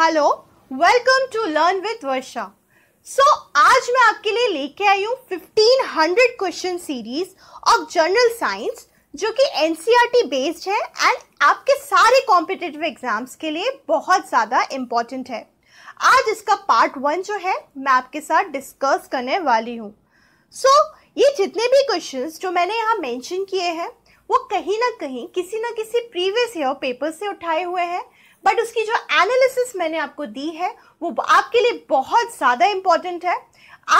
Hello welcome to learn with Varsha so आज मैं आपके लिए लेके आई हूँ 1500 question series of general science जो कि एन बेस्ड e है एंड आपके सारे कॉम्पिटेटिव एग्जाम्स के लिए बहुत ज़्यादा इम्पॉर्टेंट है आज इसका पार्ट वन जो है मैं आपके साथ डिस्कस करने वाली हूँ सो so, ये जितने भी क्वेश्चंस जो मैंने यहाँ मेंशन किए हैं वो कहीं ना कहीं किसी ना किसी प्रीवियस ईयर पेपर से उठाए हुए हैं बट उसकी जो एनालिसिस मैंने आपको दी है वो आपके लिए बहुत ज़्यादा इम्पॉर्टेंट है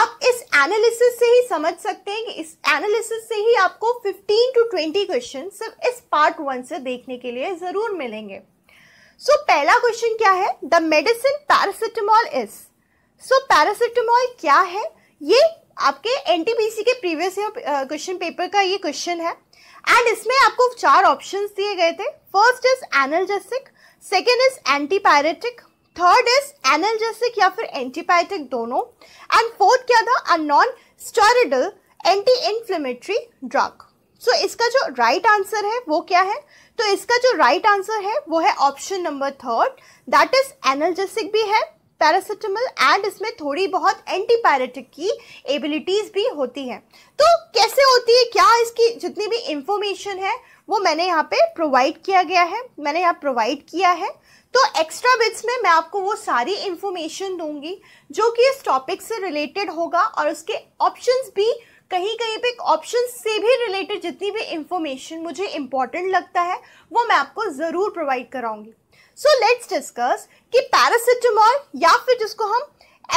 आप इस एनालिसिस से ही समझ सकते हैं कि इस एनालिसिस से ही आपको 15 टू 20 क्वेश्चन सिर्फ इस पार्ट वन से देखने के लिए ज़रूर मिलेंगे सो so, पहला क्वेश्चन क्या है the medicine paracetamol is so paracetamol क्या है ये आपके एन के प्रीवियस क्वेश्चन पेपर का ये क्वेश्चन है एंड इसमें आपको चार ऑप्शंस दिए गए थे first is analgesic second is antipyretic third is analgesic या फिर एंटीपायरेटिक दोनों एंड फोर्थ क्या था a non steroidal anti inflammatory drug so इसका जो राइट right आंसर है वो क्या है तो इसका जो राइट right आंसर है वो है option number third that is analgesic भी है पैरासिटामल एंड इसमें थोड़ी बहुत एंटीपायरेटिक की एबिलिटीज भी होती हैं तो कैसे होती है क्या इसकी जितनी भी इंफॉर्मेशन है वो मैंने यहाँ पे प्रोवाइड किया गया है मैंने यहाँ प्रोवाइड किया है तो एक्स्ट्रा बिट्स में मैं आपको वो सारी इन्फॉर्मेशन दूंगी जो कि इस टॉपिक से रिलेटेड होगा और उसके ऑप्शंस भी कहीं कहीं पे ऑप्शन से भी रिलेटेड जितनी भी इंफॉर्मेशन मुझे इंपॉर्टेंट लगता है वो मैं आपको ज़रूर प्रोवाइड कराऊंगी सो लेट्स डिस्कस कि पैरासिटामॉल या फिर जिसको हम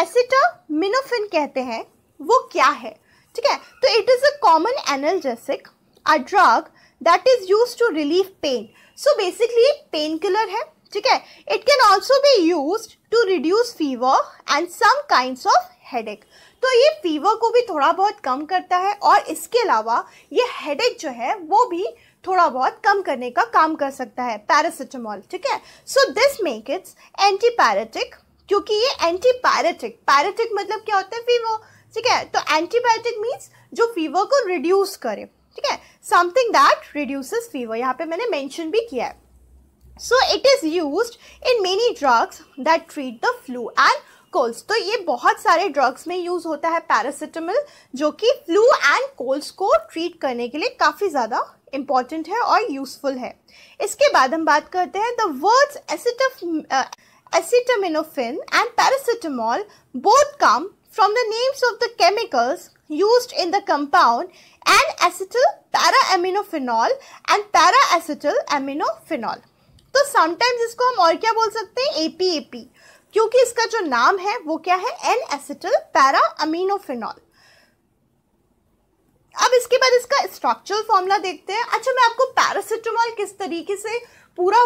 एसिटामिनोफिन कहते हैं वो क्या है ठीक है तो it is a common analgesic a drug that is use to relieve pain so basically एक पेन किलर है ठीक है it can also be use to reduce fever and some kind of headache तो ये फीवर को भी थोड़ा बहुत कम करता है और इसके अलावा ये हेडेक जो है वो भी थोड़ा बहुत कम करने का काम कर सकता है पैरासिटामॉल ठीक है so this make its anti pyretic क्योंकि ये एंटीपैरेटिक पैरेटिक मतलब क्या होता है फीवर ठीक है तो एंटीबायोटिक मीन्स जो फीवर को रिड्यूस करे ठीक है समथिंग दैट रिड्यूसेस फीवर यहाँ पे मैंने मेंशन भी किया है so it is use in many drugs that treat the flu and colds तो ये बहुत सारे ड्रग्स में यूज़ होता है पैरासिटामल जो कि फ्लू एंड कोल्ड्स को ट्रीट करने के लिए काफ़ी ज़्यादा इंपॉर्टेंट है और यूज़फुल है इसके बाद हम बात करते हैं द वर्ड्स एसिटफ and paracetamol both come from the names of the chemicals used in the compound and acetyl paraaminophenols and paraacetyl aminophenol. तो समटाइम्स इसको हम और क्या बोल सकते हैं एपीएपी क्योंकि इसका जो नाम है वो क्या है एन एसिटल पैरा अमीनोफिनॉल अब इसके बाद इसका स्ट्रक्चरल फॉर्मूला देखते हैं अच्छा मैं आपको पैरासिटामोल किस तरीके से पूरा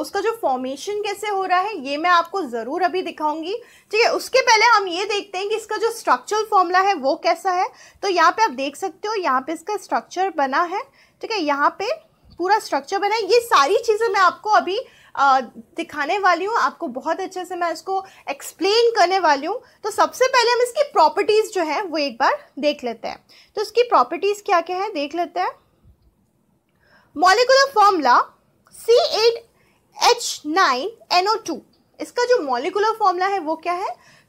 उसका जो फॉर्मेशन कैसे हो रहा है ये मैं आपको ज़रूर अभी दिखाऊंगी ठीक है उसके पहले हम ये देखते हैं कि इसका जो स्ट्रक्चरल फॉर्मूला है वो कैसा है तो यहाँ पे आप देख सकते हो यहाँ पे इसका स्ट्रक्चर बना है ठीक है यहाँ पे पूरा स्ट्रक्चर बना है ये सारी चीज़ें मैं आपको अभी आ, दिखाने वाली हूँ आपको बहुत अच्छे से मैं इसको एक्सप्लेन करने वाली हूँ तो सबसे पहले हम इसकी प्रॉपर्टीज़ जो है वो एक बार देख लेते हैं तो इसकी प्रॉपर्टीज़ क्या क्या है देख लेते हैं molecular formula C eight H nine NO two इसका जो मॉलिकुलर फॉर्मूला है वो क्या है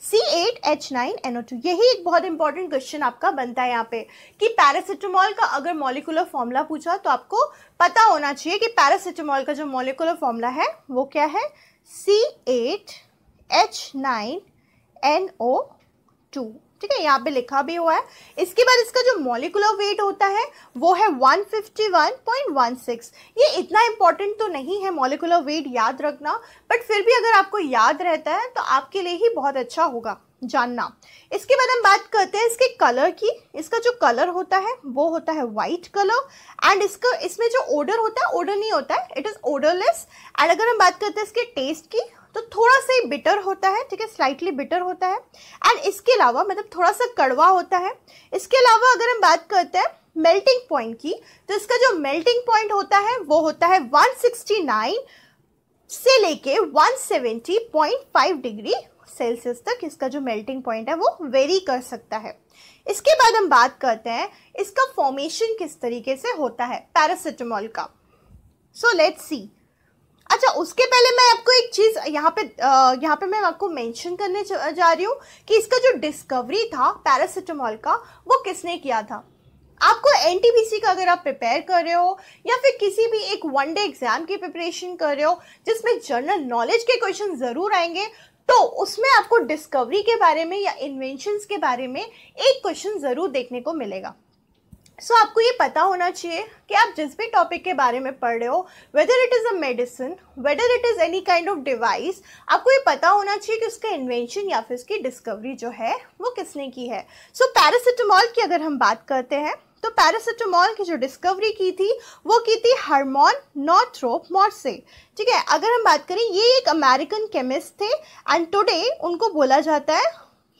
C eight H nine NO two यही एक बहुत इंपॉर्टेंट क्वेश्चन आपका बनता है यहाँ पे कि पैरासिटामॉल का अगर मॉलिकुलर फॉर्मूला पूछा तो आपको पता होना चाहिए कि पैरासिटामॉल का जो मॉलिकुलर फॉर्मूला है वो क्या है C eight H nine N O two ठीक है यहाँ पे लिखा भी हुआ है इसके बाद इसका जो मॉलिकुलर वेट होता है वो है 151.16 ये इतना इम्पॉर्टेंट तो नहीं है मॉलिकुलर वेट याद रखना बट फिर भी अगर आपको याद रहता है तो आपके लिए ही बहुत अच्छा होगा जानना इसके बाद हम बात करते हैं इसके कलर की इसका जो कलर होता है वो होता है वाइट कलर एंड इसका इसमें जो ओडर होता है ओडर नहीं होता है इट इज़ ओडरलेस एंड अगर हम बात करते हैं इसके टेस्ट की तो थोड़ा सा ही बिटर होता है ठीक है स्लाइटली बिटर होता है एंड इसके अलावा मतलब थोड़ा सा कड़वा होता है इसके अलावा अगर हम बात करते हैं मेल्टिंग पॉइंट की तो इसका जो मेल्टिंग पॉइंट होता है वो होता है 169 से लेके 170.5 डिग्री सेल्सियस तक इसका जो मेल्टिंग पॉइंट है वो वेरी कर सकता है इसके बाद हम बात करते हैं इसका फॉर्मेशन किस तरीके से होता है पैरासिटामोल का सो लेट्स सी अच्छा उसके पहले मैं आपको एक चीज़ यहाँ पे यहाँ पे मैं आपको मेंशन करने जा रही हूँ कि इसका जो डिस्कवरी था पैरासीटामॉल का वो किसने किया था आपको एन का अगर आप प्रिपेयर कर रहे हो या फिर किसी भी एक वन डे एग्जाम की प्रिपरेशन कर रहे हो जिसमें जनरल नॉलेज के क्वेश्चन ज़रूर आएंगे तो उसमें आपको डिस्कवरी के बारे में या इन्वेंशंस के बारे में एक क्वेश्चन ज़रूर देखने को मिलेगा सो so, आपको ये पता होना चाहिए कि आप जिस भी टॉपिक के बारे में पढ़ रहे हो whether it is a medicine whether it is any kind of device आपको ये पता होना चाहिए कि उसका इन्वेंशन या फिर उसकी डिस्कवरी जो है वो किसने की है सो so, पैरासिटामॉल की अगर हम बात करते हैं तो पैरासिटामोल की जो डिस्कवरी की थी वो की थी हारमोन नॉथ्रोप मॉर्से ठीक है अगर हम बात करें ये एक अमेरिकन केमिस्ट थे एंड टुडे उनको बोला जाता है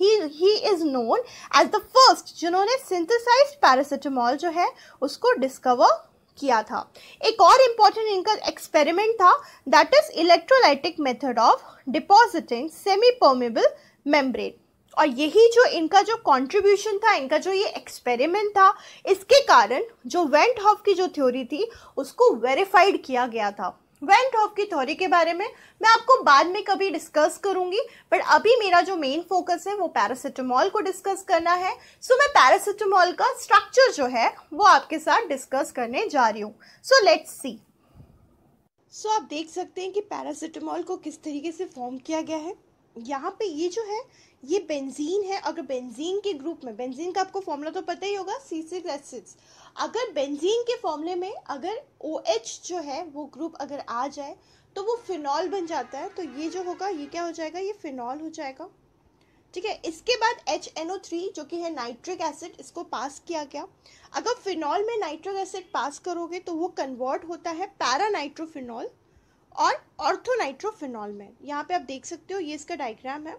he he is known as the first जिन्होंने सिंथेसाइज पैरासिटामॉल जो है उसको डिस्कवर किया था एक और इम्पॉर्टेंट इनका एक्सपेरिमेंट था that is electrolytic method of depositing semi permeable membrane और यही जो इनका जो कंट्रीब्यूशन था इनका जो ये एक्सपेरिमेंट था इसके कारण जो वेंट हॉफ की जो थ्योरी थी उसको वेरीफाइड किया गया था वेंट ऑफ की थ्योरी के बारे में मैं आपको बाद में कभी डिस्कस करूंगी बट अभी मेरा जो मेन फोकस है वो पैरासिटामॉल को डिस्कस करना है सो so, मैं पैरासिटामॉल का स्ट्रक्चर जो है वो आपके साथ डिस्कस करने जा रही हूँ सो लेट्स सी सो आप देख सकते हैं कि पैरासिटामॉल को किस तरीके से फॉर्म किया गया है यहाँ पे ये जो है ये बेंजीन है अगर बेंजीन के ग्रुप में बेंजीन का आपको फॉर्मूला तो पता ही होगा सी सिक्स एस सिक्स अगर बेंजीन के फॉर्मूले में अगर ओ OH जो है वो ग्रुप अगर आ जाए तो वो फिनॉल बन जाता है तो ये जो होगा ये क्या हो जाएगा ये फिनॉल हो जाएगा ठीक है इसके बाद एच एन ओ थ्री जो कि है नाइट्रिक एसिड इसको पास किया गया अगर फिनॉल में नाइट्रिक एसिड पास करोगे तो वो कन्वर्ट होता है पैरा नाइट्रोफिनॉल और ऑर्थोनाइट्रोफिनॉल में यहाँ पे आप देख सकते हो ये इसका डायग्राम है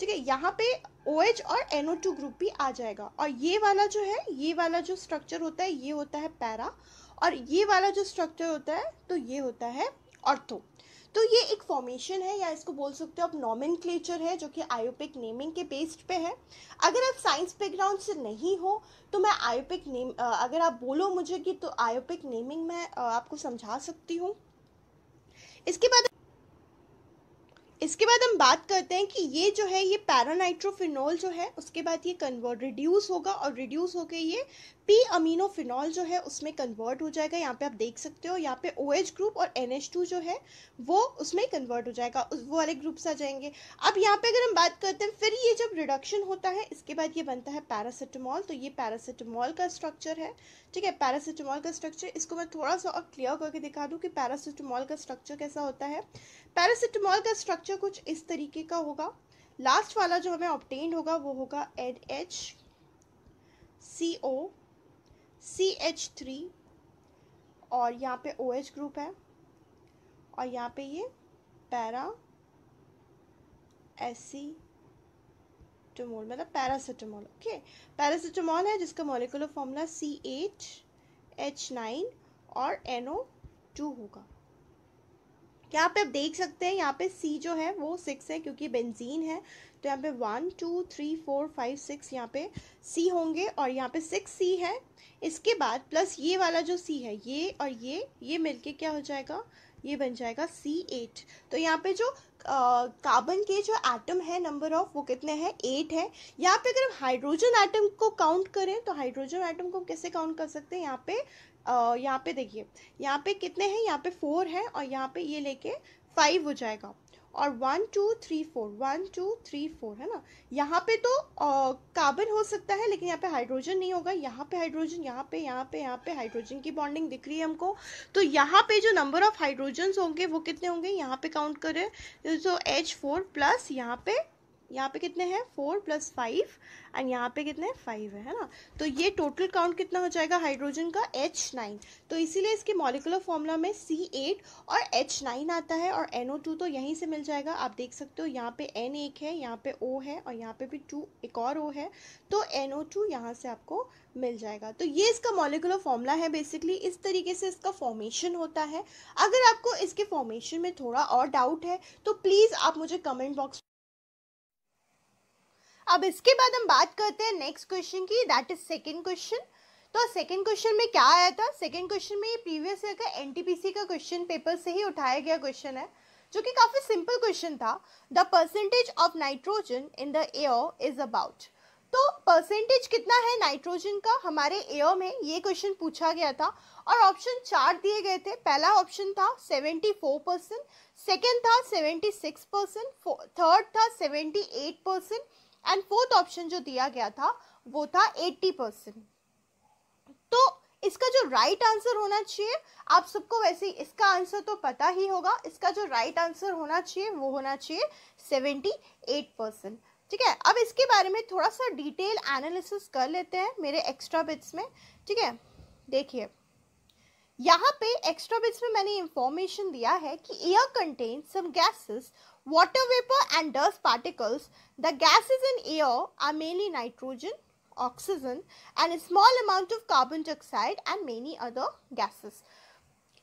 ठीक है यहाँ पे ओ OH और टू ग्रुप भी आ जाएगा और ये वाला जो है ये वाला जो स्ट्रक्चर होता है ये होता है पैरा और ये वाला जो स्ट्रक्चर होता है तो ये होता है ऑर्थो तो ये एक फॉर्मेशन है या इसको बोल सकते हो आप नॉमिन है जो कि आयोपिक नेमिंग के बेस्ड पे है अगर आप साइंस बैकग्राउंड से नहीं हो तो मैं आयोपिक नेम अगर आप बोलो मुझे कि तो आयोपिक नेमिंग मैं आपको समझा सकती हूँ इसके बाद इसके बाद हम बात करते हैं कि ये जो है ये पैरानाइट्रोफिनोल जो है उसके बाद ये कन्वर्ट रिड्यूस होगा और रिड्यूस होकर ये पी अमीनो फिनॉल जो है उसमें कन्वर्ट हो जाएगा यहाँ पे आप देख सकते हो यहाँ पे ओ OH ग्रुप और एन एच टू जो है वो उसमें कन्वर्ट हो जाएगा उस वो वाले ग्रुप्स आ जाएंगे अब यहाँ पे अगर हम बात करते हैं फिर ये जब रिडक्शन होता है इसके बाद ये बनता है पैरासिटामॉल तो ये पैरासिटामॉल का स्ट्रक्चर है ठीक है पैरासिटामॉल का स्ट्रक्चर इसको मैं थोड़ा सा और क्लियर करके दिखा दूँ कि पैरासिटामॉल का स्ट्रक्चर कैसा होता है पैरासिटामॉल का स्ट्रक्चर कुछ इस तरीके का होगा लास्ट वाला जो हमें ऑप्टेन होगा वो होगा add H C O C H three और यहाँ पे ओ OH एच ग्रुप है और यहाँ पे ये पैरा एसी टमोल मतलब पैरासीटामोल ओके पैरासीटामोल है जिसका molecular formula C H H nine और एन ओ टू होगा यहाँ पे आप देख सकते हैं यहाँ पे सी जो है वो सिक्स है क्योंकि बेंजीन है तो यहाँ पे one two three four five six यहाँ पे सी होंगे और यहाँ पे सिक्स सी है इसके बाद प्लस ये वाला जो सी है ये और ये ये मिलके क्या हो जाएगा ये बन जाएगा सी एट तो यहाँ पे जो कार्बन के जो एटम है नंबर ऑफ वो कितने हैं एट है यहाँ पे अगर हम हाइड्रोजन एटम को काउंट करें तो हाइड्रोजन एटम को कैसे काउंट कर सकते हैं यहाँ पे यहाँ पे देखिए यहाँ पे कितने हैं यहाँ पे फोर है और यहाँ पे ये लेके फाइव हो जाएगा और one two three four one two three four है ना यहाँ पे तो कार्बन हो सकता है लेकिन यहाँ पे हाइड्रोजन नहीं होगा यहाँ पे हाइड्रोजन यहाँ पे यहाँ पे यहाँ पे हाइड्रोजन की बॉन्डिंग दिख रही है हमको तो यहाँ पे जो नंबर ऑफ हाइड्रोजन होंगे वो कितने होंगे यहाँ पे काउंट करें सो एच फोर प्लस यहाँ पे यहाँ पे कितने हैं फोर प्लस फाइव एंड यहाँ पे कितने फाइव है है ना तो ये टोटल काउंट कितना हो जाएगा हाइड्रोजन का एच नाइन तो इसीलिए इसके मॉलिकुलर फॉर्मूला में सी एट और एच नाइन आता है और एन ओ टू तो यहीं से मिल जाएगा आप देख सकते हो यहाँ पे एन एक है यहाँ पे ओ है और यहाँ पे भी टू एक और ओ है तो एन ओ टू यहाँ से आपको मिल जाएगा तो ये इसका मॉलिकुलर फॉर्मूला है बेसिकली इस तरीके से इसका फॉर्मेशन होता है अगर आपको इसके फॉर्मेशन में थोड़ा और डाउट है तो प्लीज़ आप मुझे कमेंट बॉक्स अब इसके बाद हम बात करते हैं नेक्स्ट क्वेश्चन की दैट इज सेकेंड क्वेश्चन तो सेकेंड क्वेश्चन में क्या आया था सेकेंड क्वेश्चन में ये प्रीवियस ईयर का एनटीपीसी का क्वेश्चन पेपर से ही उठाया गया क्वेश्चन है जो कि काफ़ी सिंपल क्वेश्चन था the percentage of nitrogen in the air is about तो परसेंटेज कितना है नाइट्रोजन का हमारे एयर में ये क्वेश्चन पूछा गया था और ऑप्शन चार दिए गए थे पहला ऑप्शन था 74 परसेंट सेकेंड था 76 परसेंट थर्ड था 78 परसेंट एंड फोर्थ ऑप्शन जो दिया गया था वो था एट्टी परसेंट तो इसका जो राइट right आंसर होना चाहिए आप सबको वैसे ही इसका आंसर तो पता ही होगा इसका जो राइट right आंसर होना चाहिए वो होना चाहिए सेवेंटी एट परसेंट ठीक है अब इसके बारे में थोड़ा सा डिटेल एनालिसिस कर लेते हैं मेरे एक्स्ट्रा बिट्स में ठीक है देखिए यहाँ पे एक्स्ट्रा बिट्स में मैंने इंफॉर्मेशन दिया है कि air contain some gases water vapor and dust particles, the gases in air are mainly nitrogen, oxygen and a small amount of carbon dioxide and many other gases.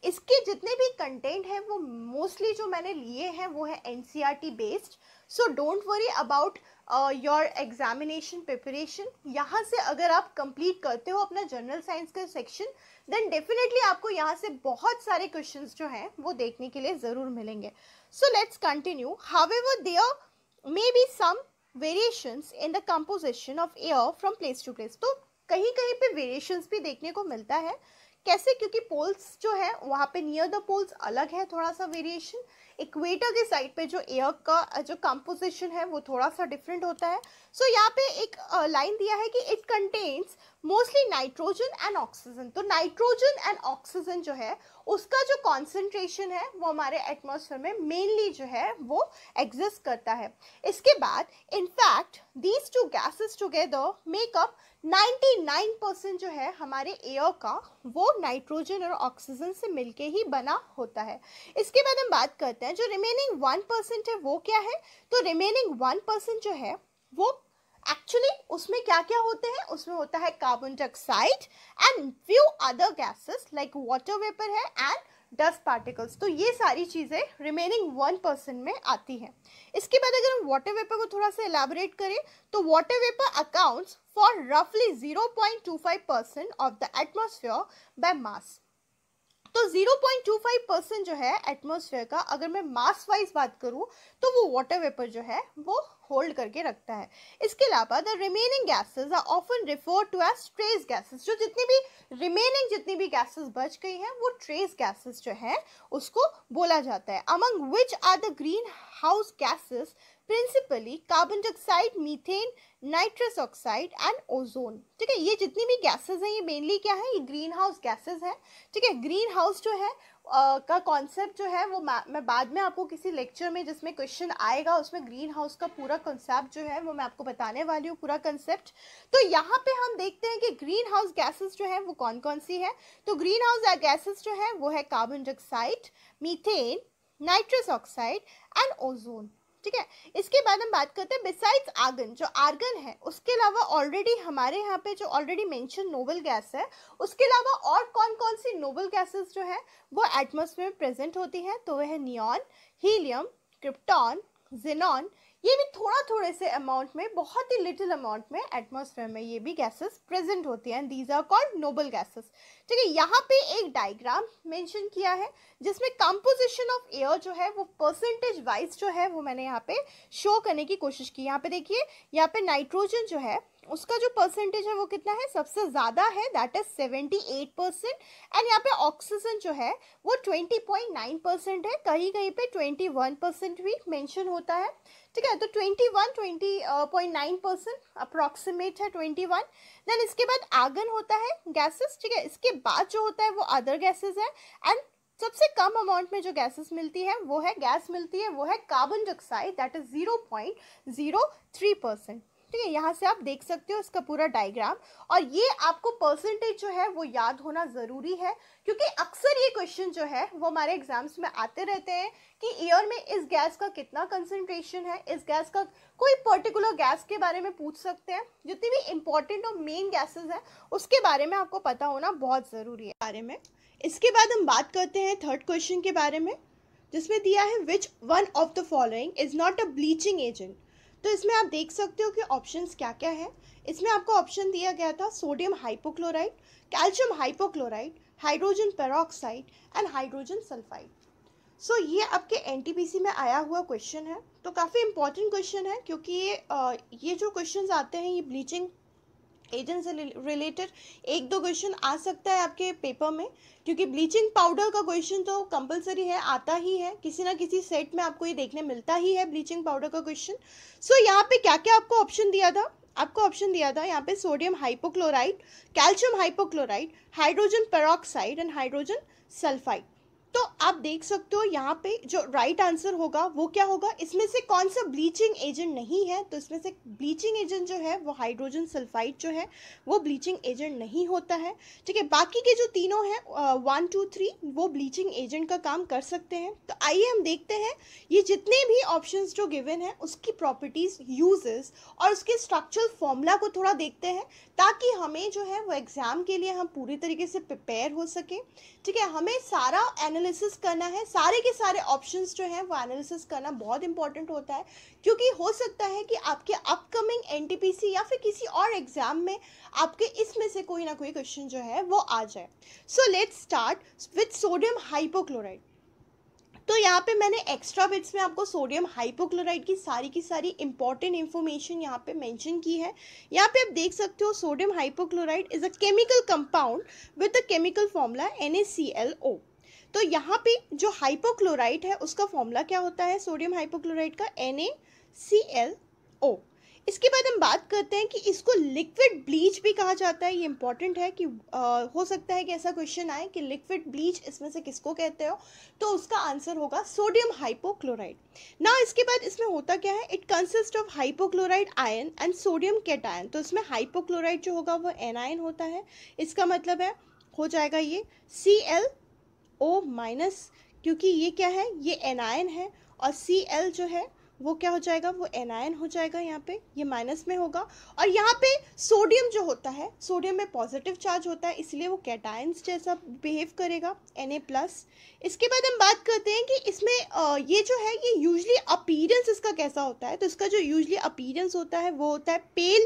इसके जितने भी content हैं वो मोस्टली जो मैंने लिए हैं वो है N C R T based so don't worry about your examination preparation यहाँ से अगर आप कंप्लीट करते हो अपना जनरल साइंस का सेक्शन देन डेफिनेटली आपको यहाँ से बहुत सारे क्वेश्चंस जो हैं वो देखने के लिए ज़रूर मिलेंगे So let's continue. However, there may be some variations in the composition of air from place to place. to कहीं कहीं pe variations bhi dekhne ko milta hai कैसे क्योंकि पोल्स जो है वहाँ पे नियर द पोल्स अलग है थोड़ा सा वेरिएशन इक्वेटर के साइड पे जो एयर का जो कंपोजिशन है वो थोड़ा सा डिफरेंट होता है सो so, यहाँ पे एक लाइन uh, दिया है कि it contains mostly nitrogen and oxygen तो नाइट्रोजन एंड ऑक्सीजन जो है उसका जो कॉन्सेंट्रेशन है वो हमारे एटमोसफेयर में मेनली जो है वो एग्जिस्ट करता है इसके बाद in fact these two gases together make up 99 percent जो है हमारे एयर का वो नाइट्रोजन और ऑक्सीजन से मिलके ही बना होता है इसके बाद हम बात करते हैं हैं जो रिमेनिंग वन परसेंट है वो क्या है तो रिमेनिंग वन परसेंट जो है वो एक्चुअली उसमें क्या क्या होते हैं उसमें होता है carbon dioxide and few other gases like water vapour है एंड डस्ट पार्टिकल्स तो ये सारी चीज़ें रिमेनिंग वन परसेंट में आती हैं इसके बाद अगर हम वाटर वेपर को थोड़ा सा एलैबोरेट करें तो वाटर वेपर अकाउंट्स फॉर रफली zero point two five percent of the atmosphere by mass तो 0.25 परसेंट जो है एटमोसफेयर का अगर मैं मास वाइज बात करूं तो वो वाटर वेपर जो है वो होल्ड करके रखता है इसके अलावा the remaining gases are often refer to as trace gases जो जितनी भी रिमेनिंग जितनी भी गैसेज बच गई हैं वो ट्रेस गैसेज जो है उसको बोला जाता है among which are the greenhouse gases principally carbon dioxide methane nitrous oxide and ozone ठीक है ये जितनी भी गैसेज हैं ये मेनली क्या है ये ग्रीन हाउस गैसेज हैं ठीक है ग्रीन हाउस जो है का कॉन्सेप्ट जो है वो मैं बाद में आपको किसी लेक्चर में जिसमें क्वेश्चन आएगा उसमें ग्रीन हाउस का पूरा कॉन्सेप्ट जो है वो मैं आपको बताने वाली हूँ पूरा कॉन्सेप्ट तो यहाँ पे हम देखते हैं कि ग्रीन हाउस गैसेस जो है वो कौन कौन सी है तो ग्रीन हाउस गैसेस जो है वो है carbon dioxide methane nitrous oxide and ozone ठीक है इसके बाद हम बात करते हैं बिसाइड्स आर्गन जो आर्गन है उसके अलावा ऑलरेडी हमारे यहाँ पे जो ऑलरेडी मेंशन नोबल गैस है उसके अलावा और कौन कौन सी नोबल गैसेस जो है वो एटमोसफेयर में प्रेजेंट होती हैं तो वह है नियॉन हीलियम क्रिप्टॉन जिनॉन ये भी थोड़ा थोड़े से अमाउंट में बहुत ही लिटिल अमाउंट में एटमॉस्फेयर में ये भी गैसेस प्रेजेंट होती हैं these are called noble gases ठीक है यहाँ पे एक डायग्राम मेंशन किया है जिसमें कंपोजिशन ऑफ एयर जो है वो परसेंटेज वाइज जो है वो मैंने यहाँ पे शो करने की कोशिश की यहाँ पे देखिए यहाँ पे नाइट्रोजन जो है उसका जो परसेंटेज है वो कितना है सबसे ज़्यादा है that is seventy eight percent and यहाँ पे ऑक्सीजन जो है वो ट्वेंटी पॉइंट नाइन परसेंट है कहीं कहीं पे ट्वेंटी वन परसेंट भी मेंशन होता है ठीक है तो twenty one twenty point nine percent approximate है ट्वेंटी वन देन इसके बाद आगन होता है गैसेस ठीक है इसके बाद जो होता है वो अदर गैसेस है एंड सबसे कम अमाउंट में जो गैसेस मिलती है वो है गैस मिलती है वो है carbon dioxide that is zero point zero three percent ठीक है यहाँ से आप देख सकते हो इसका पूरा डायग्राम और ये आपको परसेंटेज जो है वो याद होना ज़रूरी है क्योंकि अक्सर ये क्वेश्चन जो है वो हमारे एग्जाम्स में आते रहते हैं कि एयर में इस गैस का कितना कंसनट्रेशन है इस गैस का कोई पर्टिकुलर गैस के बारे में पूछ सकते हैं जितनी भी इम्पोर्टेंट और मेन गैसेज हैं उसके बारे में आपको पता होना बहुत ज़रूरी है बारे में इसके बाद हम बात करते हैं थर्ड क्वेश्चन के बारे में जिसमें दिया है which one of the following is not a bleaching agent तो इसमें आप देख सकते हो कि ऑप्शंस क्या क्या है इसमें आपको ऑप्शन दिया गया था sodium hypochloride calcium hypochloride hydrogen peroxide and hydrogen sulphide so so, ये आपके एन में आया हुआ क्वेश्चन है तो काफ़ी इंपॉर्टेंट क्वेश्चन है क्योंकि ये ये जो क्वेश्चंस आते हैं ये ब्लीचिंग एजेंट से रिलेटेड एक दो क्वेश्चन आ सकता है आपके पेपर में क्योंकि ब्लीचिंग पाउडर का क्वेश्चन तो कंपलसरी है आता ही है किसी ना किसी सेट में आपको ये देखने मिलता ही है ब्लीचिंग पाउडर का क्वेश्चन सो so, यहाँ पे क्या क्या आपको ऑप्शन दिया था आपको ऑप्शन दिया था यहाँ पे sodium hypochloride calcium hypochloride hydrogen peroxide and hydrogen sulphide तो आप देख सकते हो यहाँ पे जो राइट आंसर होगा वो क्या होगा इसमें से कौन सा ब्लीचिंग एजेंट नहीं है तो इसमें से ब्लीचिंग एजेंट जो है वो हाइड्रोजन सल्फाइड जो है वो ब्लीचिंग एजेंट नहीं होता है ठीक है बाकी के जो तीनों हैं वन टू थ्री वो ब्लीचिंग एजेंट का काम कर सकते हैं तो आइए हम देखते हैं ये जितने भी ऑप्शन जो गिवन है उसकी प्रॉपर्टीज़ यूजेस और उसके स्ट्रक्चरल फॉर्मूला को थोड़ा देखते हैं ताकि हमें जो है वो एग्ज़ाम के लिए हम पूरी तरीके से प्रिपेयर हो सकें ठीक है हमें सारा एनालिस एनालिसिस करना है सारे के सारे ऑप्शंस जो हैं वो एनालिसिस करना बहुत इंपॉर्टेंट होता है क्योंकि हो सकता है कि आपके अपकमिंग एन या फिर किसी और एग्जाम में आपके इसमें से कोई ना कोई क्वेश्चन जो है वो आ जाए so let's start with sodium hypochloride तो यहाँ पे मैंने एक्स्ट्रा बिट्स में आपको सोडियम हाइपोक्लोराइड की सारी की सारी इंपॉर्टेंट इन्फॉर्मेशन यहाँ पे मेंशन की है यहाँ पे आप देख सकते हो sodium hypochloride is a chemical compound with a chemical formula N तो यहाँ पे जो हाइपोक्लोराइट है उसका फॉर्मूला क्या होता है सोडियम हाइपोक्लोराइट का एन इसके बाद हम बात करते हैं कि इसको लिक्विड ब्लीच भी कहा जाता है ये इंपॉर्टेंट है कि आ, हो सकता है कि ऐसा क्वेश्चन आए कि लिक्विड ब्लीच इसमें से किसको कहते हो तो उसका आंसर होगा सोडियम हाइपोक्लोराइड ना इसके बाद इसमें होता क्या है it consist of hypochloride ion and sodium cation ion इसमें हाइपोक्लोराइड जो होगा वो एन होता है इसका मतलब है हो जाएगा ये सी एल ओ माइनस क्योंकि ये क्या है ये एनायन है और सी एल जो है वो क्या हो जाएगा वो एनायन हो जाएगा यहाँ पे ये माइनस में होगा और यहाँ पे सोडियम जो होता है सोडियम में पॉजिटिव चार्ज होता है इसलिए वो कैटायंस जैसा बिहेव करेगा एन ए प्लस इसके बाद हम बात करते हैं कि इसमें ये जो है ये यूजली अपीरेंस इसका कैसा होता है तो इसका जो यूजली अपीरेंस होता है वो होता है pale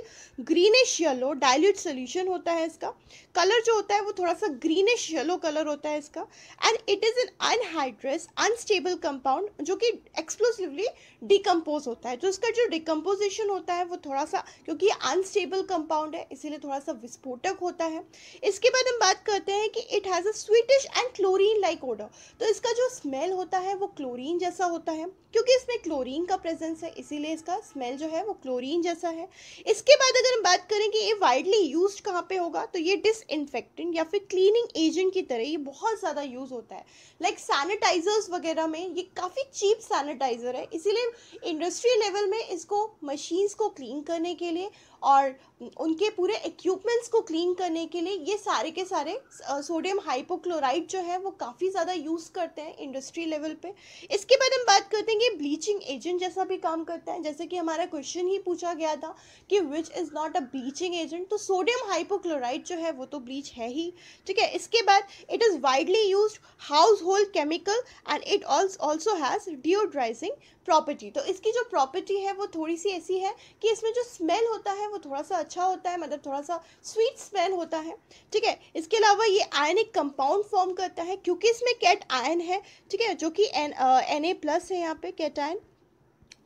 greenish yellow dilute solution होता है इसका कलर जो होता है वो थोड़ा सा ग्रीनिश येलो कलर होता है इसका and it is an anhydrous unstable compound जो कि एक्सक्लूसिवली डिकम्पोज होता है तो इसका जो डिकम्पोजिशन होता है वो थोड़ा सा क्योंकि अनस्टेबल कंपाउंड है इसीलिए थोड़ा सा विस्फोटक होता है इसके बाद हम बात करते हैं कि it has a sweetish and chlorine like odour तो इसका जो स्मेल होता है वो क्लोरीन जैसा होता है क्योंकि इसमें क्लोरीन का प्रेजेंस है इसीलिए इसका स्मेल जो है वो क्लोरीन जैसा है इसके बाद अगर हम बात करें कि ये वाइडली यूज कहाँ पे होगा तो ये डिसइनफेक्टेंट या फिर क्लीनिंग एजेंट की तरह ये बहुत ज़्यादा यूज़ होता है लाइक सैनिटाइजर्स वगैरह में ये काफ़ी चीप सैनिटाइजर है इसीलिए इंडस्ट्री लेवल में इसको मशीन्स को क्लीन करने के लिए और उनके पूरे इक्विपमेंट्स को क्लीन करने के लिए ये सारे के सारे सोडियम हाइपोक्लोराइड जो है वो काफ़ी ज़्यादा यूज़ करते हैं इंडस्ट्री लेवल पे इसके बाद हम बात करते हैं कि ब्लीचिंग एजेंट जैसा भी काम करता है जैसे कि हमारा क्वेश्चन ही पूछा गया था कि which is not a bleaching agent तो सोडियम हाइपोक्लोराइड जो है वो तो ब्लीच है ही ठीक है इसके बाद it is widely use household chemical and it also has deodorising property तो इसकी जो प्रॉपर्टी है वो थोड़ी सी ऐसी है कि इसमें जो स्मेल होता है वो थोड़ा सा अच्छा होता है मतलब थोड़ा सा स्वीट स्मेल होता है ठीक है इसके अलावा ये आयन एक कंपाउंड फॉर्म करता है क्योंकि इसमें कैट आयन है ठीक है जो कि एन एन ए प्लस है यहाँ पे कैट आयन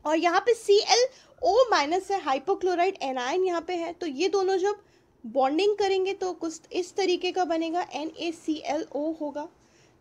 और यहाँ पे सी एल ओ माइनस है हाइपोक्लोराइड एन आयन यहाँ पे है तो ये दोनों जब बॉन्डिंग करेंगे तो कुछ इस तरीके का बनेगा एन ए सी एल ओ होगा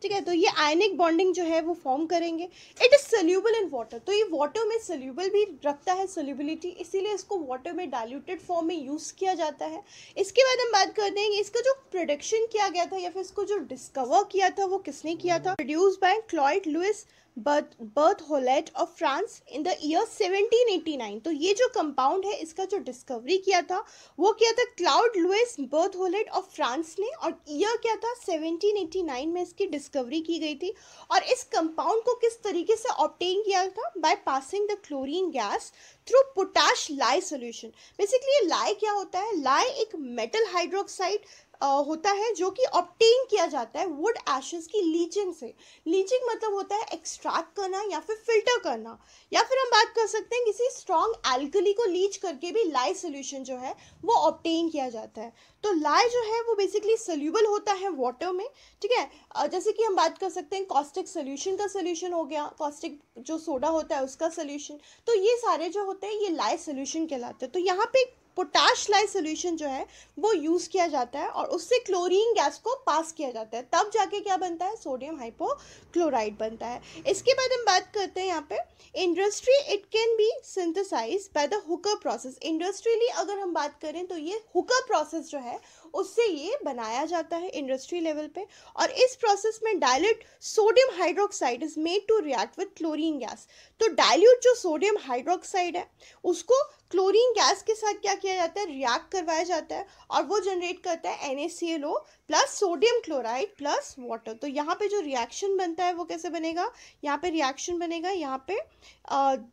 ठीक है तो ये आयनिक बॉन्डिंग जो है वो फॉर्म करेंगे it is soluble in water तो ये वाटर में सोल्यूबल भी रखता है सोल्यूबिलिटी इसीलिए इसको वाटर में डाइल्यूटेड फॉर्म में यूज़ किया जाता है इसके बाद हम बात करते हैं इसका जो प्रोडक्शन किया गया था या फिर इसको जो डिस्कवर किया था वो किसने किया था produce by Claude Louis Berth Berthollet of France in the year 1789 तो ये जो कंपाउंड है इसका जो डिस्कवरी किया था वो किया था Claude Louis Berthollet of France ने और ईयर क्या था 1789 में इसकी डिस्कवरी की गई थी और इस कंपाउंड को किस तरीके से ऑप्टेन किया था by passing the chlorine gas through potash lye solution basically lye क्या होता है लाई एक मेटल हाइड्रोक्साइड होता है जो कि ऑप्टेन किया जाता है वुड एशेस की लीचिंग से लीचिंग मतलब होता है एक्सट्रैक्ट करना या फिर फिल्टर करना या फिर हम बात कर सकते हैं किसी स्ट्रॉन्ग एल्कली को लीच करके भी लाई सोल्यूशन जो है वो ऑप्टेन किया जाता है तो लाई जो है वो बेसिकली सोल्यूबल होता है वाटर में ठीक है जैसे कि हम बात कर सकते हैं कॉस्टिक सोल्यूशन का सोल्यूशन हो गया कॉस्टिक जो सोडा होता है उसका सोल्यूशन तो ये सारे जो होते हैं ये लाई सोल्यूशन कहलाते हैं तो यहाँ पे पोटाश लाई सोल्यूशन जो है वो यूज़ किया जाता है और उससे क्लोरीन गैस को पास किया जाता है तब जाके क्या बनता है सोडियम हाइपोक्लोराइड बनता है इसके बाद हम बात करते हैं यहाँ पे industry it can be synthesize by the Hooker process industrially अगर हम बात करें तो ये हुकर प्रोसेस जो है उससे ये बनाया जाता है इंडस्ट्री लेवल पे और इस प्रोसेस में dilute sodium hydroxide is made to react with chlorine gas तो डायल्यूट जो सोडियम हाइड्रोक्साइड है उसको क्लोरीन गैस के साथ क्या किया जाता है रिएक्ट करवाया जाता है और वो जनरेट करता है N plus sodium chloride plus water तो यहाँ पे जो रिएक्शन बनता है वो कैसे बनेगा यहाँ पे रिएक्शन बनेगा यहाँ पे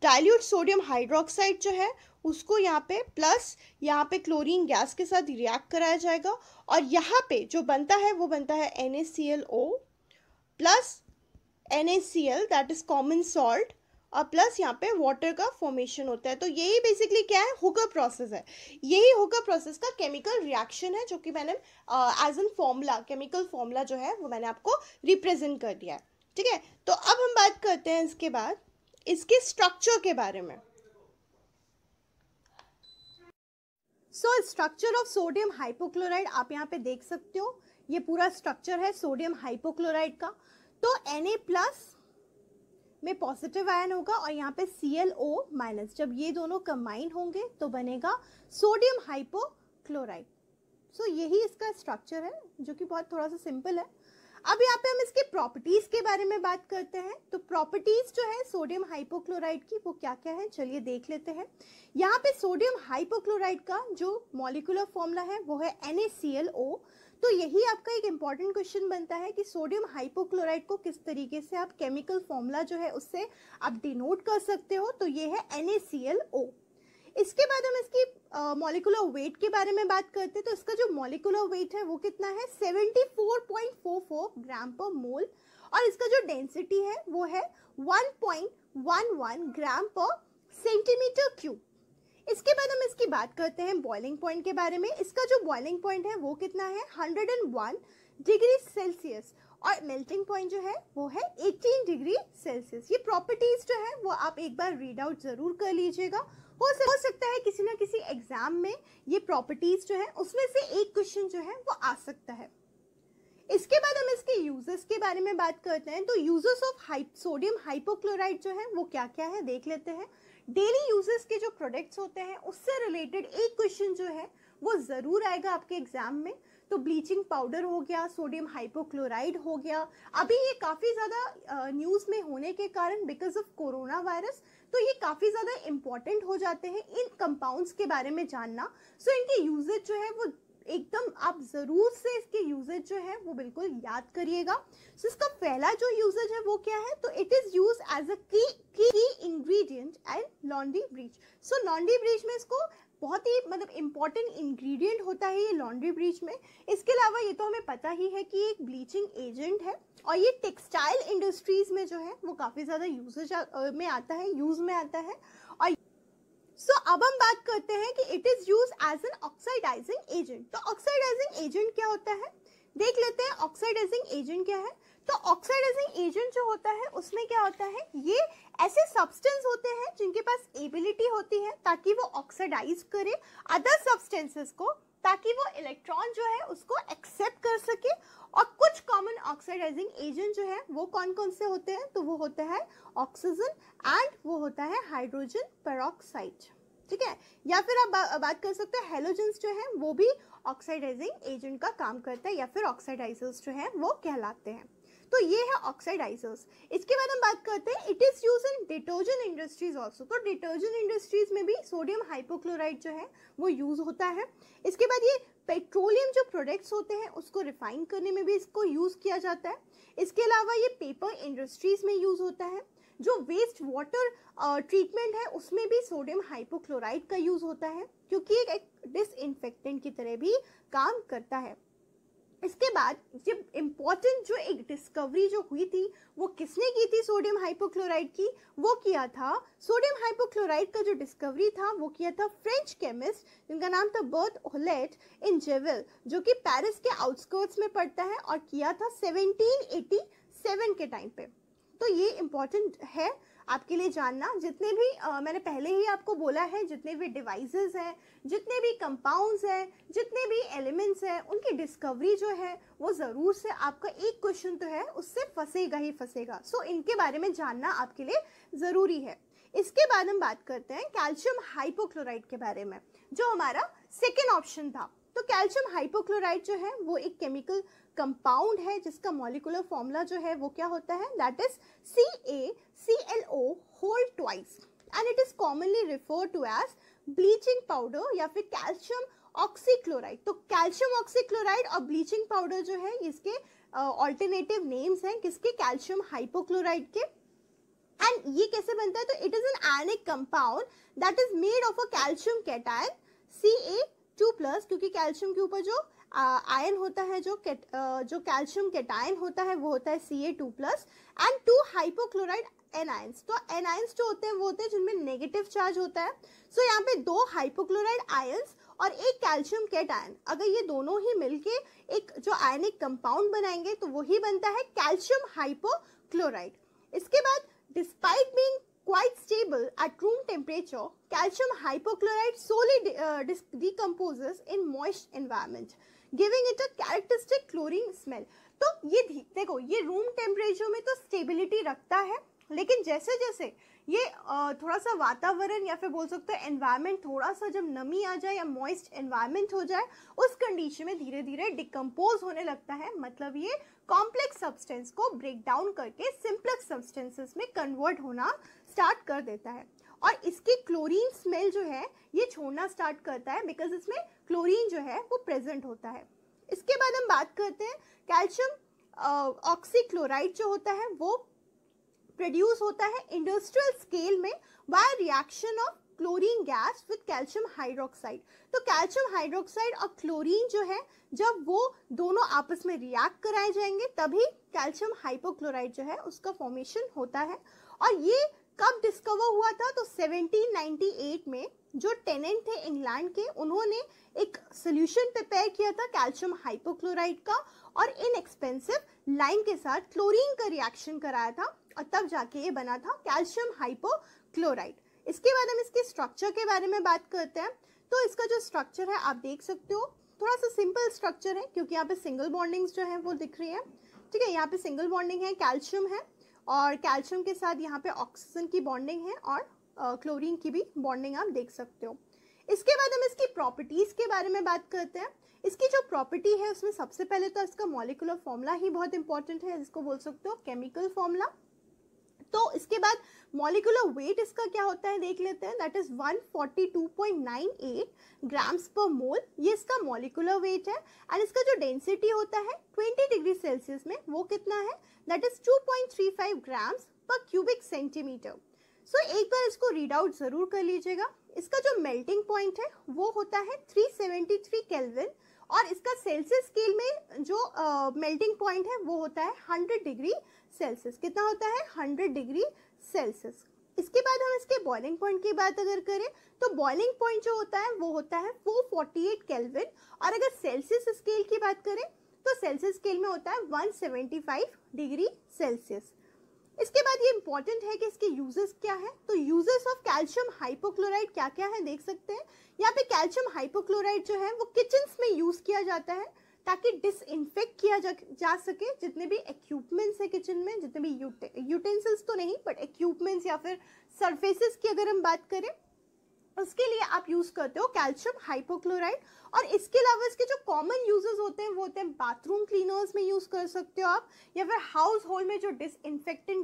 डायल्यूट सोडियम हाइड्रोक्साइड जो है उसको यहाँ पे प्लस यहाँ पे क्लोरीन गैस के साथ रिएक्ट कराया जाएगा और यहाँ पे जो बनता है वो बनता है N A C L O plus N A C L that is common salt और प्लस यहाँ पे वाटर का फॉर्मेशन होता है तो यही बेसिकली क्या है हुकर प्रोसेस है यही हुकर प्रोसेस का केमिकल रिएक्शन है जो कि मैंने as an formula chemical formula जो है वो मैंने आपको रिप्रेजेंट कर दिया है ठीक है तो अब हम बात करते हैं इसके बाद इसके स्ट्रक्चर के बारे में so structure of sodium hypochloride आप यहाँ पे देख सकते हो ये पूरा स्ट्रक्चर है सोडियम हाइपोक्लोराइड का तो Na प्लस में पॉजिटिव आयन होगा और यहाँ पे सी एल ओ माइनस जब ये दोनों कंबाइन होंगे तो बनेगा सोडियम हाइपोक्लोराइड सो so, यही इसका स्ट्रक्चर है जो कि बहुत थोड़ा सा सिंपल है अब यहाँ पे हम इसके प्रॉपर्टीज के बारे में बात करते हैं तो प्रॉपर्टीज जो है सोडियम हाइपोक्लोराइड की वो क्या क्या है चलिए देख लेते हैं यहाँ पे सोडियम हाइपोक्लोराइड का जो मॉलिकुलर फॉर्मूला है वो है NaClO तो यही आपका एक इम्पॉर्टेंट क्वेश्चन बनता है कि सोडियम हाइपोक्लोराइड को किस तरीके से आप केमिकल फॉर्मूला जो है उससे आप डिनोट कर सकते हो तो ये है NaClO इसके बाद हम इसकी मॉलिकुलर वेट के बारे में बात करते हैं तो इसका जो मॉलिकुलर वेट है वो कितना है 74.44 ग्राम पर मोल और इसका जो डेंसिटी है वो है 1.11 ग्राम पर सेंटीमीटर क्यूब इसके बाद हम इसकी बात करते हैं बॉइलिंग पॉइंट के बारे में इसका जो बॉइलिंग पॉइंट है वो कितना है 101 डिग्री सेल्सियस और मेल्टिंग पॉइंट जो है वो है 18 डिग्री सेल्सियस ये प्रॉपर्टीज़ जो है वो आप एक बार रीड आउट ज़रूर कर लीजिएगा हो हो सकता है किसी ना किसी एग्जाम में ये प्रॉपर्टीज जो है उसमें से एक क्वेश्चन जो है वो आ सकता है इसके बाद हम इसके यूजर्स के बारे में बात करते हैं तो users of hypo sodium hypochloride जो है वो क्या क्या है देख लेते हैं डेली यूजर्स के जो प्रोडक्ट्स होते हैं उससे रिलेटेड एक क्वेश्चन जो है वो ज़रूर आएगा आपके एग्जाम में तो ब्लीचिंग पाउडर हो गया सोडियम हाइपोक्लोराइड हो गया अभी ये काफ़ी ज़्यादा न्यूज़ में होने के कारण बिकॉज ऑफ कोरोना वायरस तो ये काफ़ी ज़्यादा इम्पॉर्टेंट हो जाते हैं इन कंपाउंड्स के बारे में जानना सो so, इनके यूजेज जो है वो एकदम आप ज़रूर से इसके यूजेज जो है वो बिल्कुल याद करिएगा सो so, इसका पहला जो यूजेज है वो क्या है तो it is use as a key key ingredient and laundry bleach so laundry bleach में इसको बहुत ही मतलब इम्पॉर्टेंट इंग्रेडिएंट होता है ये लॉन्ड्री ब्लीच में इसके अलावा ये तो हमें पता ही है कि एक ब्लीचिंग एजेंट है और ये टेक्सटाइल इंडस्ट्रीज़ में जो है वो काफ़ी ज़्यादा यूजेज में आता है यूज़ में आता है और सो so, अब हम बात करते हैं कि it is use as an oxidising agent तो ऑक्साइडाइजिंग एजेंट क्या होता है देख लेते हैं ऑक्साइडाइजिंग एजेंट क्या है तो ऑक्सीडाइजिंग एजेंट जो होता है उसमें क्या होता है ये ऐसे सब्सटेंस होते हैं जिनके पास एबिलिटी होती है ताकि वो ऑक्सीडाइज करे अदर सब्सटेंसेस को ताकि वो इलेक्ट्रॉन जो है उसको एक्सेप्ट कर सके और कुछ कॉमन ऑक्सीडाइजिंग एजेंट जो है वो कौन कौन से होते हैं तो वो होता है ऑक्सीजन एंड वो होता है हाइड्रोजन परऑक्साइड ठीक है या फिर आप बा, बात कर सकते हैं हेलोजेंस जो है वो भी ऑक्सीडाइजिंग एजेंट का काम करता है या फिर ऑक्सीडाइजर्स जो है वो कहलाते हैं तो ये है ऑक्साइडाइजर्स इसके बाद हम बात करते हैं it is use in detergent industries also तो डिटर्जेंट इंडस्ट्रीज में भी सोडियम हाइपोक्लोराइड जो है वो यूज़ होता है इसके बाद ये पेट्रोलियम जो प्रोडक्ट्स होते हैं उसको रिफाइन करने में भी इसको यूज़ किया जाता है इसके अलावा ये पेपर इंडस्ट्रीज़ में यूज़ होता है जो वेस्ट वाटर ट्रीटमेंट है उसमें भी सोडियम हाइपोक्लोराइड का यूज़ होता है क्योंकि एक डिसइनफेक्टेंट की तरह भी काम करता है इसके बाद ये इम्पॉर्टेंट जो एक डिस्कवरी जो हुई थी वो किसने की थी सोडियम हाइपोक्लोराइड की वो किया था सोडियम हाइपोक्लोराइड का जो डिस्कवरी था वो किया था फ्रेंच केमिस्ट जिनका नाम था बर्थ ओलेट इन जेवल जो कि पेरिस के आउटस्कर्ट्स में पड़ता है और किया था 1787 के टाइम पे तो ये इम्पॉर्टेंट है आपके लिए जानना जितने भी आ, मैंने पहले ही आपको बोला है जितने भी डिवाइसेस हैं जितने भी कंपाउंड्स हैं जितने भी एलिमेंट्स हैं उनकी डिस्कवरी जो है वो ज़रूर से आपका एक क्वेश्चन तो है उससे फंसेगा ही फंसेगा सो so, इनके बारे में जानना आपके लिए ज़रूरी है इसके बाद हम बात करते हैं कैल्शियम हाइपोक्लोराइड के बारे में जो हमारा सेकेंड ऑप्शन था तो कैल्शियम हाइपोक्लोराइड जो है वो एक केमिकल कंपाउंड है जिसका मॉलिकुलर फॉर्मूला जो है वो क्या होता है that is C A C L O whole twice and it is commonly refer to as bleaching powder या फिर कैल्शियम ऑक्सीक्लोराइड तो कैल्शियम ऑक्सीक्लोराइड और ब्लीचिंग पाउडर जो है इसके ऑल्टरनेटिव uh, नेम्स हैं किसके कैल्शियम हाइपोक्लोराइड के एंड ये कैसे बनता है तो it is an ionic compound that is made of a calcium cation C A two plus क्योंकि कैल्शियम के ऊपर जो आयन होता है जो केट, जो कैल्शियम केटायन होता है वो होता है C A two plus and two hypochloride anions तो एनाइंस जो होते हैं वो होते हैं जिनमें नेगेटिव चार्ज होता है सो so, यहाँ पे दो हाइपोक्लोराइड आयन्स और एक कैल्शियम केट आयन अगर ये दोनों ही मिलके एक जो आयनिक कंपाउंड बनाएंगे तो वही बनता है कैल्शियम हाइपोक्लोराइड इसके बाद despite being quite stable at room temperature calcium hypochloride slowly decompose in moist environment giving it a characteristic chlorine smell तो ये देखो ये रूम टेम्परेचर में तो स्टेबिलिटी रखता है लेकिन जैसे जैसे ये थोड़ा सा वातावरण या फिर बोल सकते हो एनवायरनमेंट थोड़ा सा जब नमी आ जाए या मॉइस्ट एनवायरनमेंट हो जाए उस कंडीशन में धीरे धीरे डिकम्पोज होने लगता है मतलब ये कॉम्प्लेक्स सब्सटेंस को ब्रेक डाउन करके सिंप्लेक्स सब्सटेंसेस में कन्वर्ट होना स्टार्ट कर देता है और इसकी क्लोरीन स्मेल जो है ये छोड़ना स्टार्ट करता है बिकॉज इसमें क्लोरीन जो है वो प्रेजेंट होता है इसके बाद हम बात करते हैं कैल्शियम ऑक्सीक्लोराइड uh, जो होता है वो प्रोड्यूस होता है इंडस्ट्रियल स्केल में by reaction of chlorine gas with calcium hydroxide तो कैल्शियम हाइड्रोक्साइड और क्लोरीन जो है जब वो दोनों आपस में रिएक्ट कराए जाएंगे तभी कैल्शियम हाइपोक्लोराइड जो है उसका फॉर्मेशन होता है और ये कब डिस्कवर हुआ था तो 1798 में जो टेनेंट थे इंग्लैंड के उन्होंने एक सोल्यूशन प्रिपेयर किया था कैल्शियम हाइपोक्लोराइड का और इनएक्सपेंसिव लाइन के साथ क्लोरीन का रिएक्शन कराया था और तब जाके ये बना था कैल्शियम हाइपोक्लोराइड इसके बाद हम इसके स्ट्रक्चर के बारे में बात करते हैं तो इसका जो स्ट्रक्चर है आप देख सकते हो थोड़ा सा सिंपल स्ट्रक्चर है क्योंकि यहाँ पे सिंगल बॉन्डिंग्स जो है वो दिख रही है ठीक है यहाँ पे सिंगल बॉन्डिंग है कैल्शियम है और कैल्शियम के साथ यहाँ पे ऑक्सीजन की बॉन्डिंग है और क्लोरीन की भी बॉन्डिंग आप देख सकते हो इसके बाद हम इसकी प्रॉपर्टीज़ के बारे में बात करते हैं इसकी जो प्रॉपर्टी है उसमें सबसे पहले तो इसका मॉलिकुलर फॉर्मूला ही बहुत इंपॉर्टेंट है जिसको बोल सकते हो केमिकल फॉर्मूला तो इसके बाद मॉलिकुलर वेट इसका क्या होता है देख लेते हैं दैट इज़ 142.98 ग्राम्स पर मोल ये इसका मॉलिकुलर वेट है एंड इसका जो डेंसिटी होता है 20 डिग्री सेल्सियस में वो कितना है that is 2.35 grams per cubic centimetre so एक बार इसको रीड आउट ज़रूर कर लीजिएगा इसका जो मेल्टिंग पॉइंट है वो होता है 373 सेवेंटी केल्विन और इसका सेल्सियस स्केल में जो मेल्टिंग uh, पॉइंट है वो होता है 100 डिग्री सेल्सियस कितना होता है हंड्रेड डिग्री सेल्सियस इसके बाद हम इसके बॉइलिंग पॉइंट की बात अगर करें तो बॉइलिंग पॉइंट जो होता है वो होता है फोर्टी एट केल्विन और अगर सेल्सियस स्केल की बात करें तो सेल्सियस स्केल में होता है one seventy five degree Celsius इसके बाद ये इंपॉर्टेंट है कि इसके यूजेस क्या है तो यूजेस ऑफ कैल्शियम हाइपोक्लोराइड क्या क्या है देख सकते हैं यहाँ पे कैल्शियम हाइपोक्लोराइड जो है वो किचन्स में यूज़ किया जाता है ताकि डिसइनफेक्ट किया जा, जा सके जितने भी एक्यूपमेंट्स हैं किचन में जितने भी यूटेंसिल्स तो नहीं बट इक्विपमेंट्स या फिर सरफेसेस की अगर हम बात करें उसके लिए आप यूज़ करते हो कैल्शियम हाइपोक्लोराइड और इसके अलावा इसके जो कॉमन यूजेस होते हैं वो होते हैं बाथरूम क्लीनर्स में यूज़ कर सकते हो आप या फिर हाउस होल्ड में जो डिस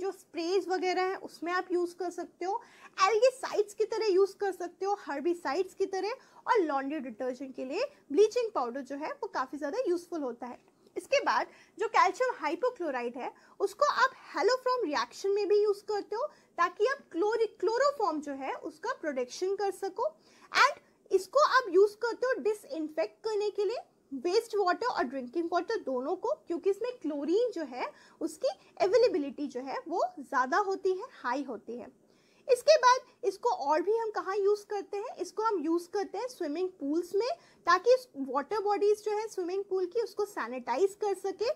जो स्प्रेज वगैरह हैं उसमें आप यूज़ कर सकते हो एल्गीसाइड्स की तरह यूज़ कर सकते हो हर्बिसाइड्स की तरह और लॉन्ड्री डिटर्जेंट के लिए ब्लीचिंग पाउडर जो है वो काफ़ी ज़्यादा यूज़फुल होता है इसके बाद जो कैल्शियम हाइपोक्लोराइड है उसको आप हेलोफ्रॉम रिएक्शन में भी यूज़ करते हो ताकि आप क्लोरी क्लोरोफॉर्म जो है उसका प्रोडक्शन कर सको एंड इसको आप यूज करते हो डिस करने के लिए वेस्ट वाटर और ड्रिंकिंग वाटर दोनों को क्योंकि इसमें क्लोरीन जो है उसकी अवेलेबिलिटी जो है वो ज़्यादा होती है हाई होती है इसके बाद इसको और भी हम कहाँ यूज़ करते हैं इसको हम यूज़ करते हैं स्विमिंग पूल्स में ताकि वाटर बॉडीज़ जो है स्विमिंग पूल की उसको सैनिटाइज कर सके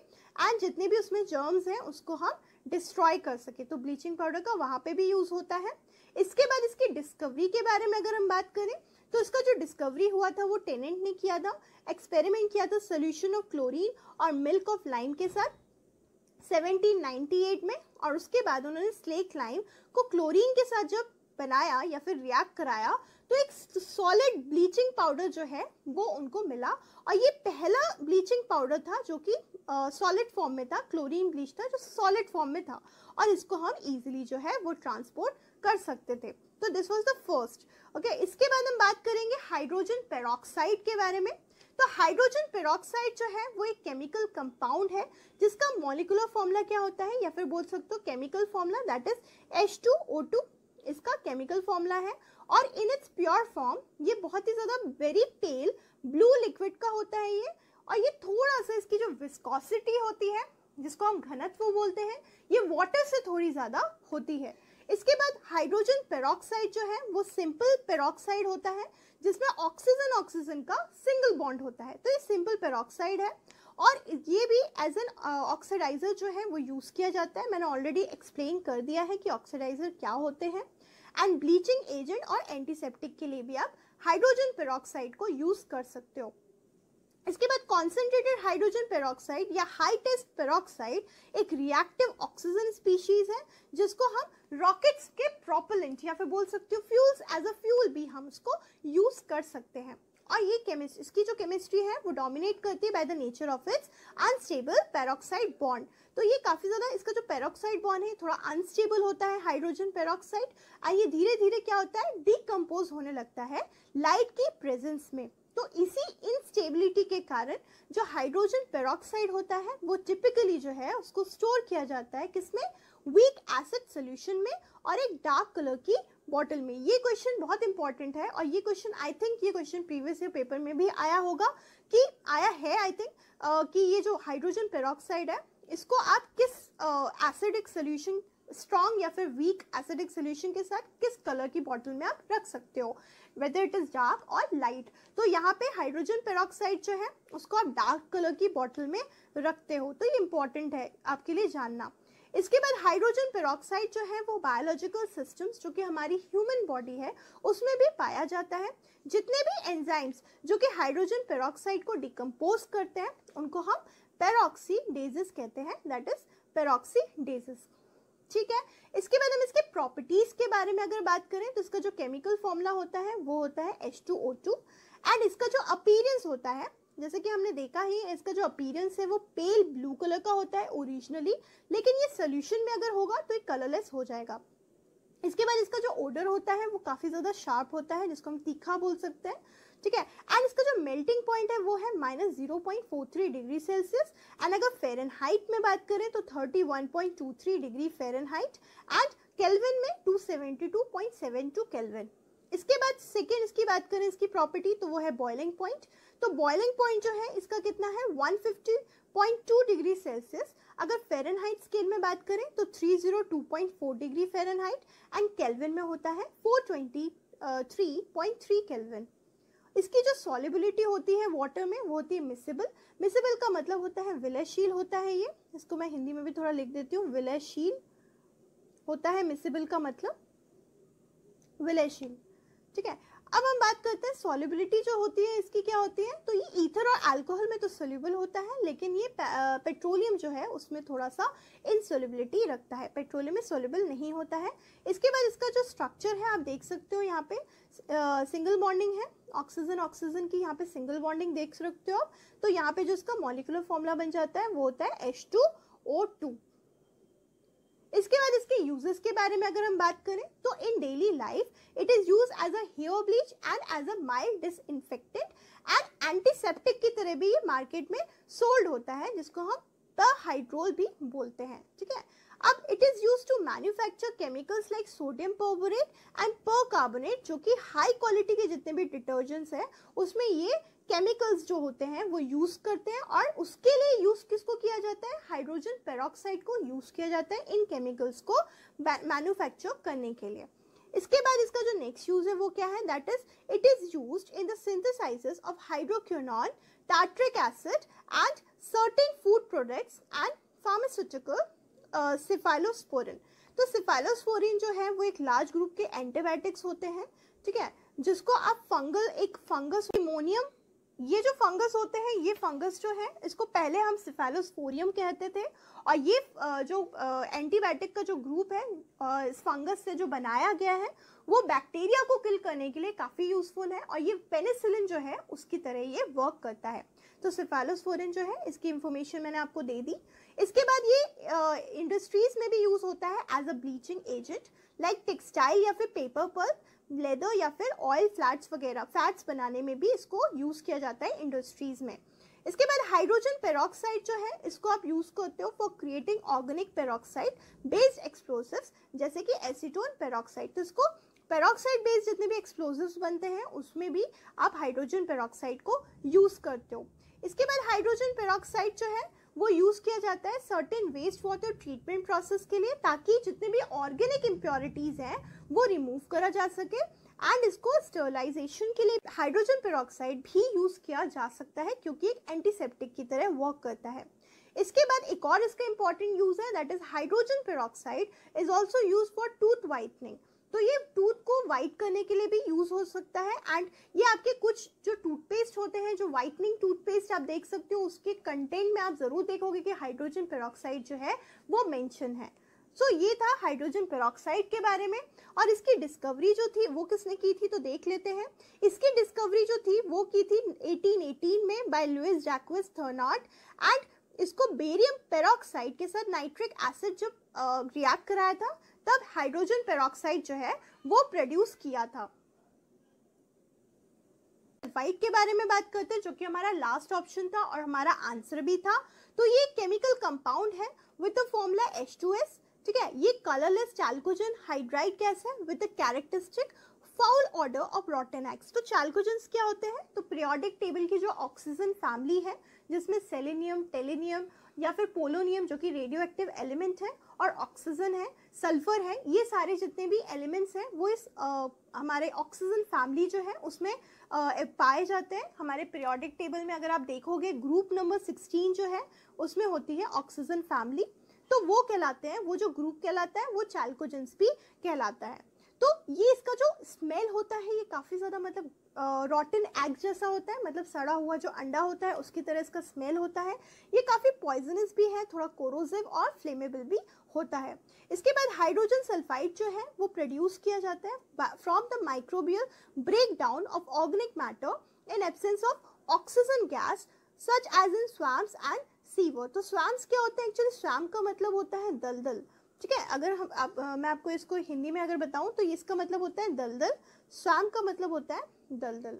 एंड जितने भी उसमें जर्म्स हैं उसको हम डिस्ट्रॉय कर सके तो ब्लीचिंग पाउडर का वहाँ पे भी यूज़ होता है इसके बाद इसकी डिस्कवरी के बारे में अगर हम बात करें तो इसका जो डिस्कवरी हुआ था वो टेनेंट ने किया था एक्सपेरिमेंट किया था सोल्यूशन ऑफ क्लोरीन और मिल्क ऑफ लाइम के साथ 1798 में और उसके बाद उन्होंने स्लेक लाइम को क्लोरीन के साथ जब बनाया या फिर रिएक्ट कराया तो एक सॉलिड ब्लीचिंग पाउडर जो है वो उनको मिला और ये पहला ब्लीचिंग पाउडर था जो कि सॉलिड फॉर्म में था क्लोरीन ब्लीच था जो सॉलिड फॉर्म में था और इसको हम इजीली जो है वो ट्रांसपोर्ट कर सकते थे तो this was the first okay इसके बाद हम बात करेंगे हाइड्रोजन पेरोक्साइड के बारे में तो हाइड्रोजन पेरोक्साइड जो है वो एक केमिकल कंपाउंड है जिसका मोलिकुलर फॉर्मूला क्या होता है या फिर बोल सकते हो chemical formula that is H इसका केमिकल फॉर्मूला है और इन इट्स प्योर फॉर्म ये बहुत ही ज़्यादा वेरी पेल ब्लू लिक्विड का होता है ये और ये थोड़ा सा इसकी जो विस्कोसिटी होती है जिसको हम घनत्व बोलते हैं ये वाटर से थोड़ी ज़्यादा होती है इसके बाद हाइड्रोजन पेरोक्साइड जो है वो सिंपल पेरोक्साइड होता है जिसमें ऑक्सीजन ऑक्सीजन का सिंगल बॉन्ड होता है तो ये सिंपल पेरोक्साइड है और ये भी एज एन ऑक्सीडाइज़र जो है वो यूज़ किया जाता है मैंने ऑलरेडी एक्सप्लेन कर दिया है कि ऑक्सीडाइज़र क्या होते हैं एंड ब्लीचिंग एजेंट और एंटीसेप्टिक के लिए भी आप हाइड्रोजन पेरोक्साइड को यूज़ कर सकते हो इसके बाद कॉन्सेंट्रेटेड हाइड्रोजन पेरोक्साइड या हाई टेस्ट पेरोक्साइड एक रिएक्टिव ऑक्सीजन स्पीशीज है जिसको हम रॉकेट्स के प्रोपेलेंट या फिर बोल सकते हो फ्यूल्स एज अ फ्यूल भी हम इसको यूज कर सकते हैं और ये केमिस्ट्री इसकी जो केमिस्ट्री है वो डोमिनेट करती है by the nature of its unstable peroxide bond तो ये काफ़ी ज़्यादा इसका जो पेरोक्साइड बॉन्ड है थोड़ा अनस्टेबल होता है हाइड्रोजन पेरोक्साइड और ये धीरे धीरे क्या होता है डिकम्पोज होने लगता है लाइट की प्रेजेंस में तो इसी इनस्टेबिलिटी के कारण जो हाइड्रोजन पेरोक्साइड होता है वो टिपिकली जो है उसको स्टोर किया जाता है किसमें वीक एसिड सोल्यूशन में और एक डार्क कलर की बॉटल में ये क्वेश्चन बहुत इंपॉर्टेंट है और ये क्वेश्चन आई थिंक ये क्वेश्चन प्रीवियस ईयर पेपर में भी आया होगा कि आया है आई थिंक uh, कि ये जो हाइड्रोजन पेरोक्साइड है इसको आप किस एसिडिक सोल्यूशन स्ट्रॉन्ग या फिर वीक एसिडिक सोल्यूशन के साथ किस कलर की बॉटल में आप रख सकते हो वेदर इट इज़ डार्क और लाइट तो यहाँ पे हाइड्रोजन पेरोक्साइड जो है उसको आप डार्क कलर की बॉटल में रखते हो तो ये इंपॉर्टेंट है आपके लिए जानना इसके बाद हाइड्रोजन पेरोक्साइड जो है वो बायोलॉजिकल सिस्टम्स जो कि हमारी ह्यूमन बॉडी है उसमें भी पाया जाता है जितने भी एंजाइम्स जो कि हाइड्रोजन पेरोक्साइड को डिकम्पोज करते हैं उनको हम पेरोक्सीडेजिस कहते हैं दैट इज पेरोक्सीडेजिस ठीक है इसके बाद हम इसके प्रॉपर्टीज के बारे में अगर बात करें तो इसका जो केमिकल फॉर्मूला होता है वो होता है H2O2 एंड इसका जो अपीरेंस होता है जैसे कि हमने देखा ही इसका जो अपीरेंस है वो पेल ब्लू कलर का होता है ओरिजिनली लेकिन ये सोल्यूशन में अगर होगा तो ये कलरलेस हो जाएगा इसके बाद इसका जो ऑर्डर होता है वो काफ़ी ज़्यादा शार्प होता है जिसको हम तीखा बोल सकते हैं ठीक है एंड इसका जो मेल्टिंग पॉइंट है वो है minus zero point four three degree Celsius and अगर फेरन हाइट में बात करें तो thirty one point two three degree Fahrenheit and kelvin में two seventy two point seven two kelvin इसके बाद सेकेंड इसकी बात करें इसकी प्रॉपर्टी तो वो है बॉयलिंग पॉइंट तो बॉइलिंग पॉइंट जो है इसका कितना है 150.2 डिग्री सेल्सियस अगर फेरनहाइट स्केल में बात करें तो 302.4 डिग्री फेरनहाइट एंड केल्विन में होता है 423.3 केल्विन uh, इसकी जो सॉलिबिलिटी होती है वाटर में वो होती है मिसेबल मिसेबल का मतलब होता है विलयशील होता है ये इसको मैं हिंदी में भी थोड़ा लिख देती हूँ विलयशील होता है मिसेबल का मतलब विलयशील ठीक है अब हम बात करते हैं सॉलिबिलिटी जो होती है इसकी क्या होती है तो ये ईथर और अल्कोहल में तो सोल्यूबल होता है लेकिन ये पेट्रोलियम जो है उसमें थोड़ा सा इनसोलिबिलिटी रखता है पेट्रोलियम में सोल्यूबल नहीं होता है इसके बाद इसका जो स्ट्रक्चर है आप देख सकते हो यहाँ पे सिंगल बॉन्डिंग है ऑक्सीजन ऑक्सीजन की यहाँ पे सिंगल बॉन्डिंग देख सकते हो आप तो यहाँ पे जो इसका मॉलिकुलर फॉर्मूला बन जाता है वो होता है एच टू ओ टू इसके बाद इसके यूजेस के बारे में अगर हम बात करें तो in daily life it is use as a hair bleach and as a mild dis disinfectant and antiseptic की तरह भी ये मार्केट में सोल्ड होता है जिसको हम द हाइड्रोल भी बोलते हैं ठीक है अब it is use to manufacture chemicals like sodium perborate and percarbonate जो कि हाई क्वालिटी के जितने भी डिटर्जेंट्स हैं उसमें ये केमिकल्स जो होते हैं वो यूज़ करते हैं और उसके लिए यूज़ किसको किया जाता है हाइड्रोजन पेरोक्साइड को यूज़ किया जाता है इन केमिकल्स को मैन्युफैक्चर करने के लिए इसके बाद इसका जो नेक्स्ट यूज़ है वो क्या है that is it is use in the synthesis of hydroquinone tartaric acid and certain food products and pharmaceutical cephalosporin तो सिफाइलोस्पोरिन जो है वो एक लार्ज ग्रुप के एंटीबायोटिक्स होते हैं ठीक है जिसको आप फंगल एक फंगस निमोनियम ये जो फंगस होते हैं ये फंगस जो है इसको पहले हम सिफेलोस्पोरियम कहते थे और ये जो एंटीबायोटिक का जो ग्रुप है इस फंगस से जो बनाया गया है वो बैक्टीरिया को किल करने के लिए काफ़ी यूज़फुल है और ये पेनिसिलिन जो है उसकी तरह ये वर्क करता है तो सिफेलोस्पोरिन जो है इसकी इन्फॉर्मेशन मैंने आपको दे दी इसके बाद ये इंडस्ट्रीज़ में भी यूज़ होता है as a bleaching agent like textile या फिर पेपर पर लेदर या फिर ऑयल फ्लैट्स वगैरह फैट्स बनाने में भी इसको यूज़ किया जाता है इंडस्ट्रीज़ में इसके बाद हाइड्रोजन पेरोक्साइड जो है इसको आप यूज़ करते हो for creating organic peroxide based explosives जैसे कि एसीटोन पेरोक्साइड तो इसको पेरोक्साइड बेस्ड जितने भी एक्सप्लोसिव्स बनते हैं उसमें भी आप हाइड्रोजन पेरोक्साइड को यूज़ करते हो इसके बाद हाइड्रोजन पेरोक्साइड जो है वो यूज़ किया जाता है certain waste water treatment process के लिए ताकि जितने भी ऑर्गेनिक इम्प्योरिटीज़ हैं वो रिमूव करा जा सके एंड इसको स्टर्लाइजेशन के लिए हाइड्रोजन पेरोक्साइड भी यूज़ किया जा सकता है क्योंकि एक एंटीसेप्टिक की तरह वर्क करता है इसके बाद एक और इसका इंपॉर्टेंट यूज़ है that is hydrogen peroxide is also use for tooth whitening तो ये टूथ को वाइट करने के लिए भी यूज़ हो सकता है एंड ये आपके कुछ जो टूथपेस्ट होते हैं जो वाइटनिंग टूथपेस्ट आप देख सकते हो उसके कंटेंट में आप ज़रूर देखोगे कि हाइड्रोजन पेरोक्साइड जो है वो मेंशन है सो so, ये था हाइड्रोजन पेरोक्साइड के बारे में और इसकी डिस्कवरी जो थी वो किसने की थी तो देख लेते हैं इसकी डिस्कवरी जो थी वो की थी 1818 में by Louis Jacques Thenard and इसको बेरियम पेरोक्साइड के साथ नाइट्रिक एसिड जब रिएक्ट कराया था तब हाइड्रोजन पेरोक्साइड जो है वो प्रोड्यूस किया था सल्फाइड के बारे में बात करते हैं जो कि हमारा लास्ट ऑप्शन था और हमारा आंसर भी था तो ये केमिकल कंपाउंड है विद द फॉर्मूला H2S ठीक है ये कलरलेस चाल्कोजन हाइड्राइड गैस है with the characteristic foul odour of eggs तो चाल्कोजेंस क्या होते हैं तो प्रियोडिक टेबल की जो ऑक्सीजन फैमिली है जिसमें सेलेनियम टेलेनियम या फिर पोलोनियम जो कि रेडियो एक्टिव एलिमेंट है और ऑक्सीजन है सल्फर है ये सारे जितने भी एलिमेंट्स हैं वो इस आ, हमारे ऑक्सीजन फैमिली जो है उसमें आ, पाए जाते हैं हमारे पीरियोडिक टेबल में अगर आप देखोगे ग्रुप नंबर 16 जो है उसमें होती है ऑक्सीजन फैमिली तो वो कहलाते हैं वो जो ग्रुप कहलाता है वो चैल्कोजेंस भी कहलाता है तो ये इसका जो स्मेल होता है ये काफ़ी ज़्यादा मतलब रॉटन एग जैसा होता है मतलब सड़ा हुआ जो अंडा होता है उसकी तरह इसका स्मेल होता है ये काफ़ी पॉइजनस भी है थोड़ा कोरोजिव और फ्लेमेबल भी होता है इसके बाद हाइड्रोजन सल्फाइड जो है वो प्रोड्यूस किया जाता है from the microbial break down of organic matter in absence of oxygen gas such as in swamps and sewer तो स्वैम्स क्या होते हैं एक्चुअली स्वैम का मतलब होता है दलदल ठीक है अगर हम आप, आ, मैं आपको इसको हिंदी में अगर बताऊं तो इसका मतलब होता है दलदल स्वैम का मतलब होता है दलदल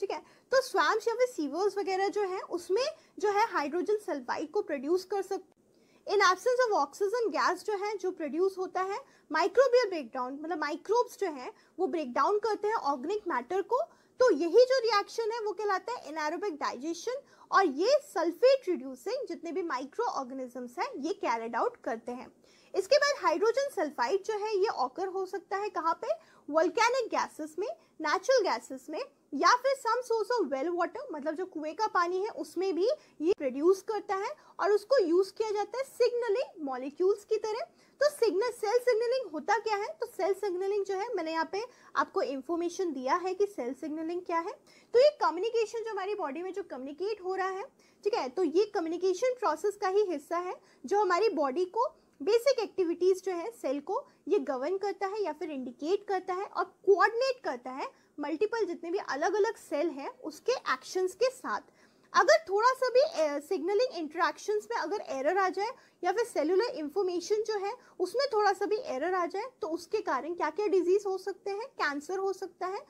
ठीक है तो स्वैम्स या फिर सीवर्स वगैरह जो है उसमें जो है हाइड्रोजन सल्फाइड को प्रोड्यूस कर सकते in absence of oxygen gas जो है जो प्रोड्यूस होता है माइक्रोबियल ब्रेकडाउन मतलब माइक्रोब्स जो है वो ब्रेकडाउन करते हैं ऑर्गेनिक मैटर को तो यही जो रिएक्शन है वो कहलाता है एनारोबिक डाइजेशन और ये सल्फेट रिड्यूसिंग जितने भी माइक्रो ऑर्गेनिजम्स हैं ये कैरिड आउट करते हैं इसके बाद हाइड्रोजन सल्फाइड जो है ये ऑकर हो सकता है कहाँ पे वोल्केनिक गैसेस में नेचुरल गैसेस में या फिर some source of well water मतलब जो कुएं का पानी है उसमें भी ये प्रोड्यूस करता है और उसको यूज किया जाता है सिग्नलिंग मॉलिक्यूल्स की तरह तो सिग्नल सेल सिग्नलिंग होता क्या है तो सेल सिग्नलिंग जो है मैंने यहाँ पे आपको इन्फॉर्मेशन दिया है कि सेल सिग्नलिंग क्या है तो ये कम्युनिकेशन जो हमारी बॉडी में जो कम्युनिकेट हो रहा है ठीक है तो ये कम्युनिकेशन प्रोसेस का ही हिस्सा है जो हमारी बॉडी को बेसिक एक्टिविटीज़ जो है सेल को ये गवर्न करता है या फिर इंडिकेट करता है और कोऑर्डिनेट करता है मल्टीपल जितने भी अलग अलग सेल हैं उसके एक्शंस के साथ अगर थोड़ा सा भी सिग्नलिंग इंटरेक्शंस में अगर एरर आ जाए या फिर सेलुलर इंफॉर्मेशन जो है उसमें थोड़ा सा भी एरर आ जाए तो उसके कारण क्या क्या डिजीज हो सकते हैं कैंसर हो सकता है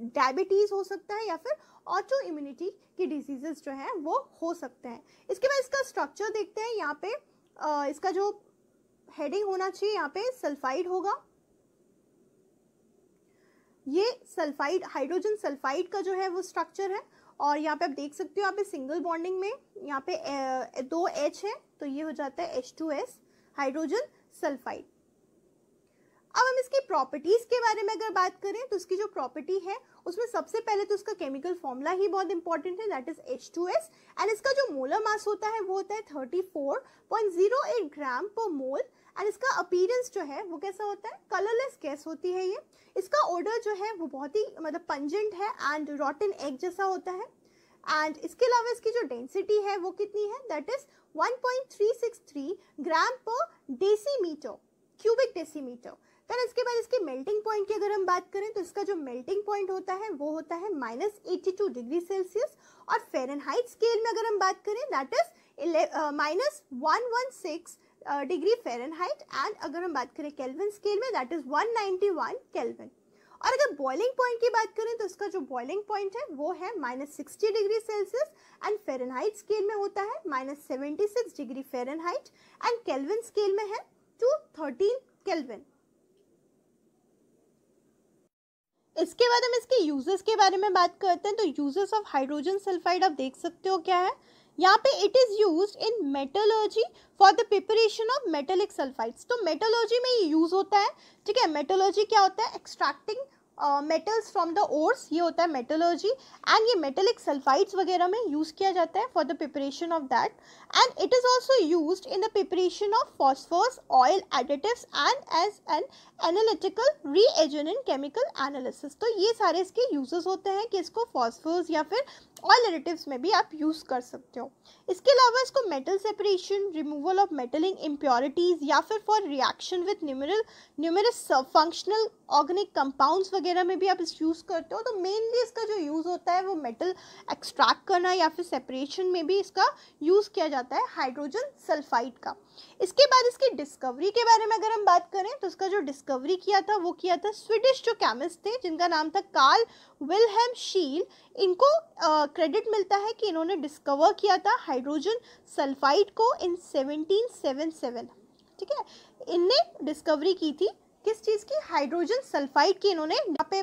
डायबिटीज़ हो सकता है या फिर ऑटो इम्यूनिटी की डिजीजेस जो है वो हो सकते हैं इसके बाद इसका स्ट्रक्चर देखते हैं यहाँ पे इसका जो हेडिंग होना चाहिए यहाँ पे सल्फाइड होगा ये सल्फाइड हाइड्रोजन सल्फाइड का जो है वो स्ट्रक्चर है और यहाँ पे आप देख सकते हो यहाँ पे सिंगल बॉन्डिंग में यहाँ पे ए, दो एच है तो ये हो जाता है H two S hydrogen sulphide अब हम इसकी प्रॉपर्टीज के बारे में अगर बात करें तो इसकी जो प्रॉपर्टी है उसमें सबसे पहले तो उसका केमिकल फॉर्मूला ही बहुत इंपॉर्टेंट है that is H two S and इसका जो मोलर मास होता है वो होता है thirty four point zero eight gram per mole और इसका अपीरेंस जो है वो कैसा होता है कलरलेस गैस होती है ये इसका ऑर्डर जो है वो बहुत ही मतलब पंजेंट है एंड रॉटन एग जैसा होता है एंड इसके अलावा इसकी जो डेंसिटी है वो कितनी है दैट इज 1.363 ग्राम पर डेसीमीटर क्यूबिक डेसीमीटर देन इसके बाद इसके मेल्टिंग पॉइंट की अगर हम बात करें तो इसका जो मेल्टिंग पॉइंट होता है वो होता है minus eighty two degree Celsius और फेरनहाइट स्केल में अगर हम बात करें that is minus one one six degree Fahrenheit and अगर हम बात करें केल्विन स्केल में दैट इज़ 191 केल्विन और अगर बॉइलिंग पॉइंट की बात करें तो इसका जो बॉइलिंग पॉइंट है वो है minus sixty degree Celsius and Fahrenheit scale में होता है minus seventy six degree Fahrenheit and kelvin scale में है टू थर्टीन केल्विन इसके बाद हम इसके यूजेस के बारे में बात करते हैं तो यूजेस ऑफ हाइड्रोजन सल्फाइड आप देख सकते हो क्या है यहाँ पे it is use in metallurgy for the preparation of metallic sulphides तो मेटोलॉजी में ये यूज़ होता है ठीक है मेटोलॉजी क्या होता है extracting metals from the ores ये होता है मेटलर्जी एंड ये मेटेलिक सल्फाइड्स वगैरह में यूज़ किया जाता है for the preparation of that and it is also use in the preparation of phosphors oil additives and as an analytical reagent in chemical analysis तो ये सारे इसके यूजेस होते हैं कि इसको फॉस्फर्स या फिर ऑयल एडिटिव्स में भी आप यूज़ कर सकते हो इसके अलावा इसको metal separation removal of metallic impurities या फिर for reaction with numeral numerous functional organic compounds वगैरह वगैरह में भी आप इस यूज़ करते हो तो मेनली इसका जो यूज़ होता है वो मेटल एक्सट्रैक्ट करना या फिर सेपरेशन में भी इसका यूज़ किया जाता है हाइड्रोजन सल्फाइड का इसके बाद इसकी डिस्कवरी के बारे में अगर हम बात करें तो इसका जो डिस्कवरी किया था वो किया था स्वीडिश जो केमिस्ट थे जिनका नाम था कार्ल विलहेम शील इनको क्रेडिट uh, मिलता है कि इन्होंने डिस्कवर किया था हाइड्रोजन सल्फाइड को इन सेवनटीन ठीक है इनने डिस्कवरी की थी किस चीज़ की हाइड्रोजन सल्फाइड की इन्होंने यहाँ पे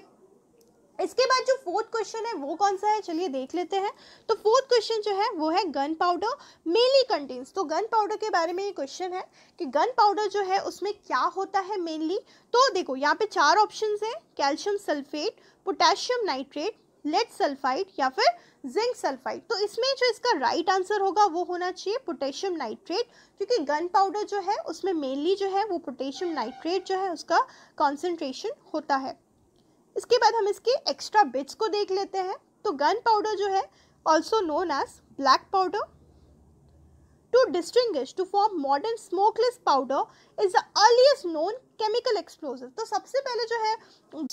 इसके बाद जो फोर्थ क्वेश्चन है वो कौन सा है चलिए देख लेते हैं तो फोर्थ क्वेश्चन जो है वो है गन पाउडर मेनली कंटेन्स तो गन पाउडर के बारे में ये क्वेश्चन है कि गन पाउडर जो है उसमें क्या होता है मेनली तो देखो यहाँ पे चार ऑप्शन है calcium sulphate potassium nitrate lead sulphide या फिर जिंक सल्फाइड तो इसमें जो इसका राइट आंसर होगा वो होना चाहिए पोटेशियम नाइट्रेट क्योंकि गन पाउडर जो है उसमें मेनली जो है वो पोटेशियम नाइट्रेट जो है उसका कॉन्सेंट्रेशन होता है इसके बाद हम इसके एक्स्ट्रा बिट्स को देख लेते हैं तो गन पाउडर जो है also known as black powder to distinguish to form modern smokeless powder is the earliest known chemical explosive तो सबसे पहले जो है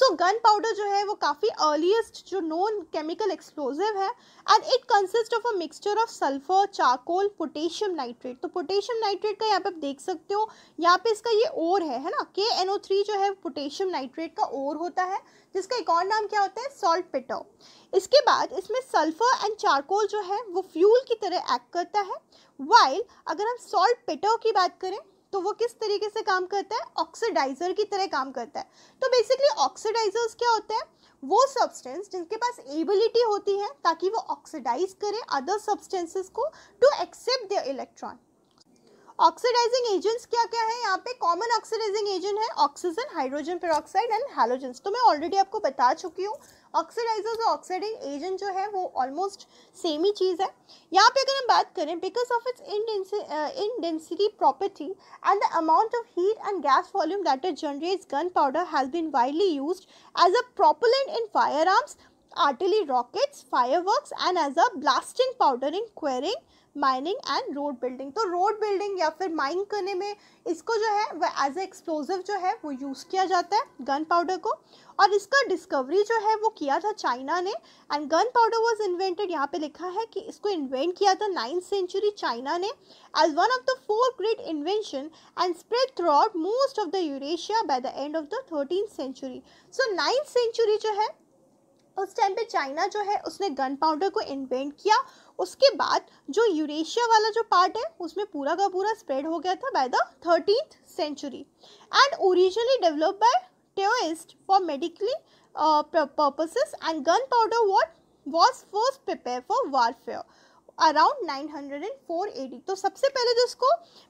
सो गन पाउडर जो है वो काफ़ी अर्लीस्ट जो नोन केमिकल एक्सप्लोजिव है and it consist of a mixture of sulphur charcoal potassium nitrate तो पोटेशियम नाइट्रेट का यहाँ पे आप देख सकते हो यहाँ पे इसका ये ओर है है ना के एन ओ थ्री जो है पोटेशियम नाइट्रेट का ओर होता है जिसका एक और नाम क्या होता है सॉल्ट पिटर इसके बाद इसमें सल्फर एंड चारकोल जो है वो फ्यूल की तरह एक्ट करता है वाइल अगर हम सॉल्ट पिटर की बात करें तो वो किस तरीके से काम करता है ऑक्सीडाइजर की तरह काम करता है तो बेसिकली ऑक्सीडाइजर्स क्या होते हैं वो सब्सटेंस जिनके पास एबिलिटी होती है ताकि वो ऑक्सीडाइज करें अदर सब्सटेंसेस को to accept the electron oxidising agents क्या क्या है यहाँ पे कॉमन ऑक्सीडाइजिंग एजेंट है oxygen hydrogen peroxide and halogens तो मैं ऑलरेडी आपको बता चुकी हूँ ऑक्सीडाइजर्स और ऑक्सीडिंग एजेंट जो है वो ऑलमोस्ट सेम ही चीज़ है यहाँ पे अगर हम बात करें because of its in density property and the amount of heat and gas volume that is generate gun powder has been widely use as a propellant in fire arms artillery rockets, fireworks, and as a blasting powder in quarrying mining and road building तो road building या फिर mine करने में इसको जो है वह as a explosive जो है वो यूज़ किया जाता है गन पाउडर को और इसका डिस्कवरी जो है वो किया था चाइना ने and gun powder was invented यहाँ पे लिखा है कि इसको इन्वेंट किया था नाइन्थ सेंचुरी चाइना ने as one of the four great invention and spread throughout most of the Eurasia by the end of the thirteen century so ninth century जो है उस टाइम पे चाइना जो है उसने गन पाउडर को invent किया उसके बाद जो यूरेशिया वाला जो पार्ट है उसमें पूरा का पूरा स्प्रेड हो गया था by the thirteen century and originally develop by Taoists for medically purposes and gun powder what was first prepare for warfare around 904 AD तो सबसे पहले जो इसको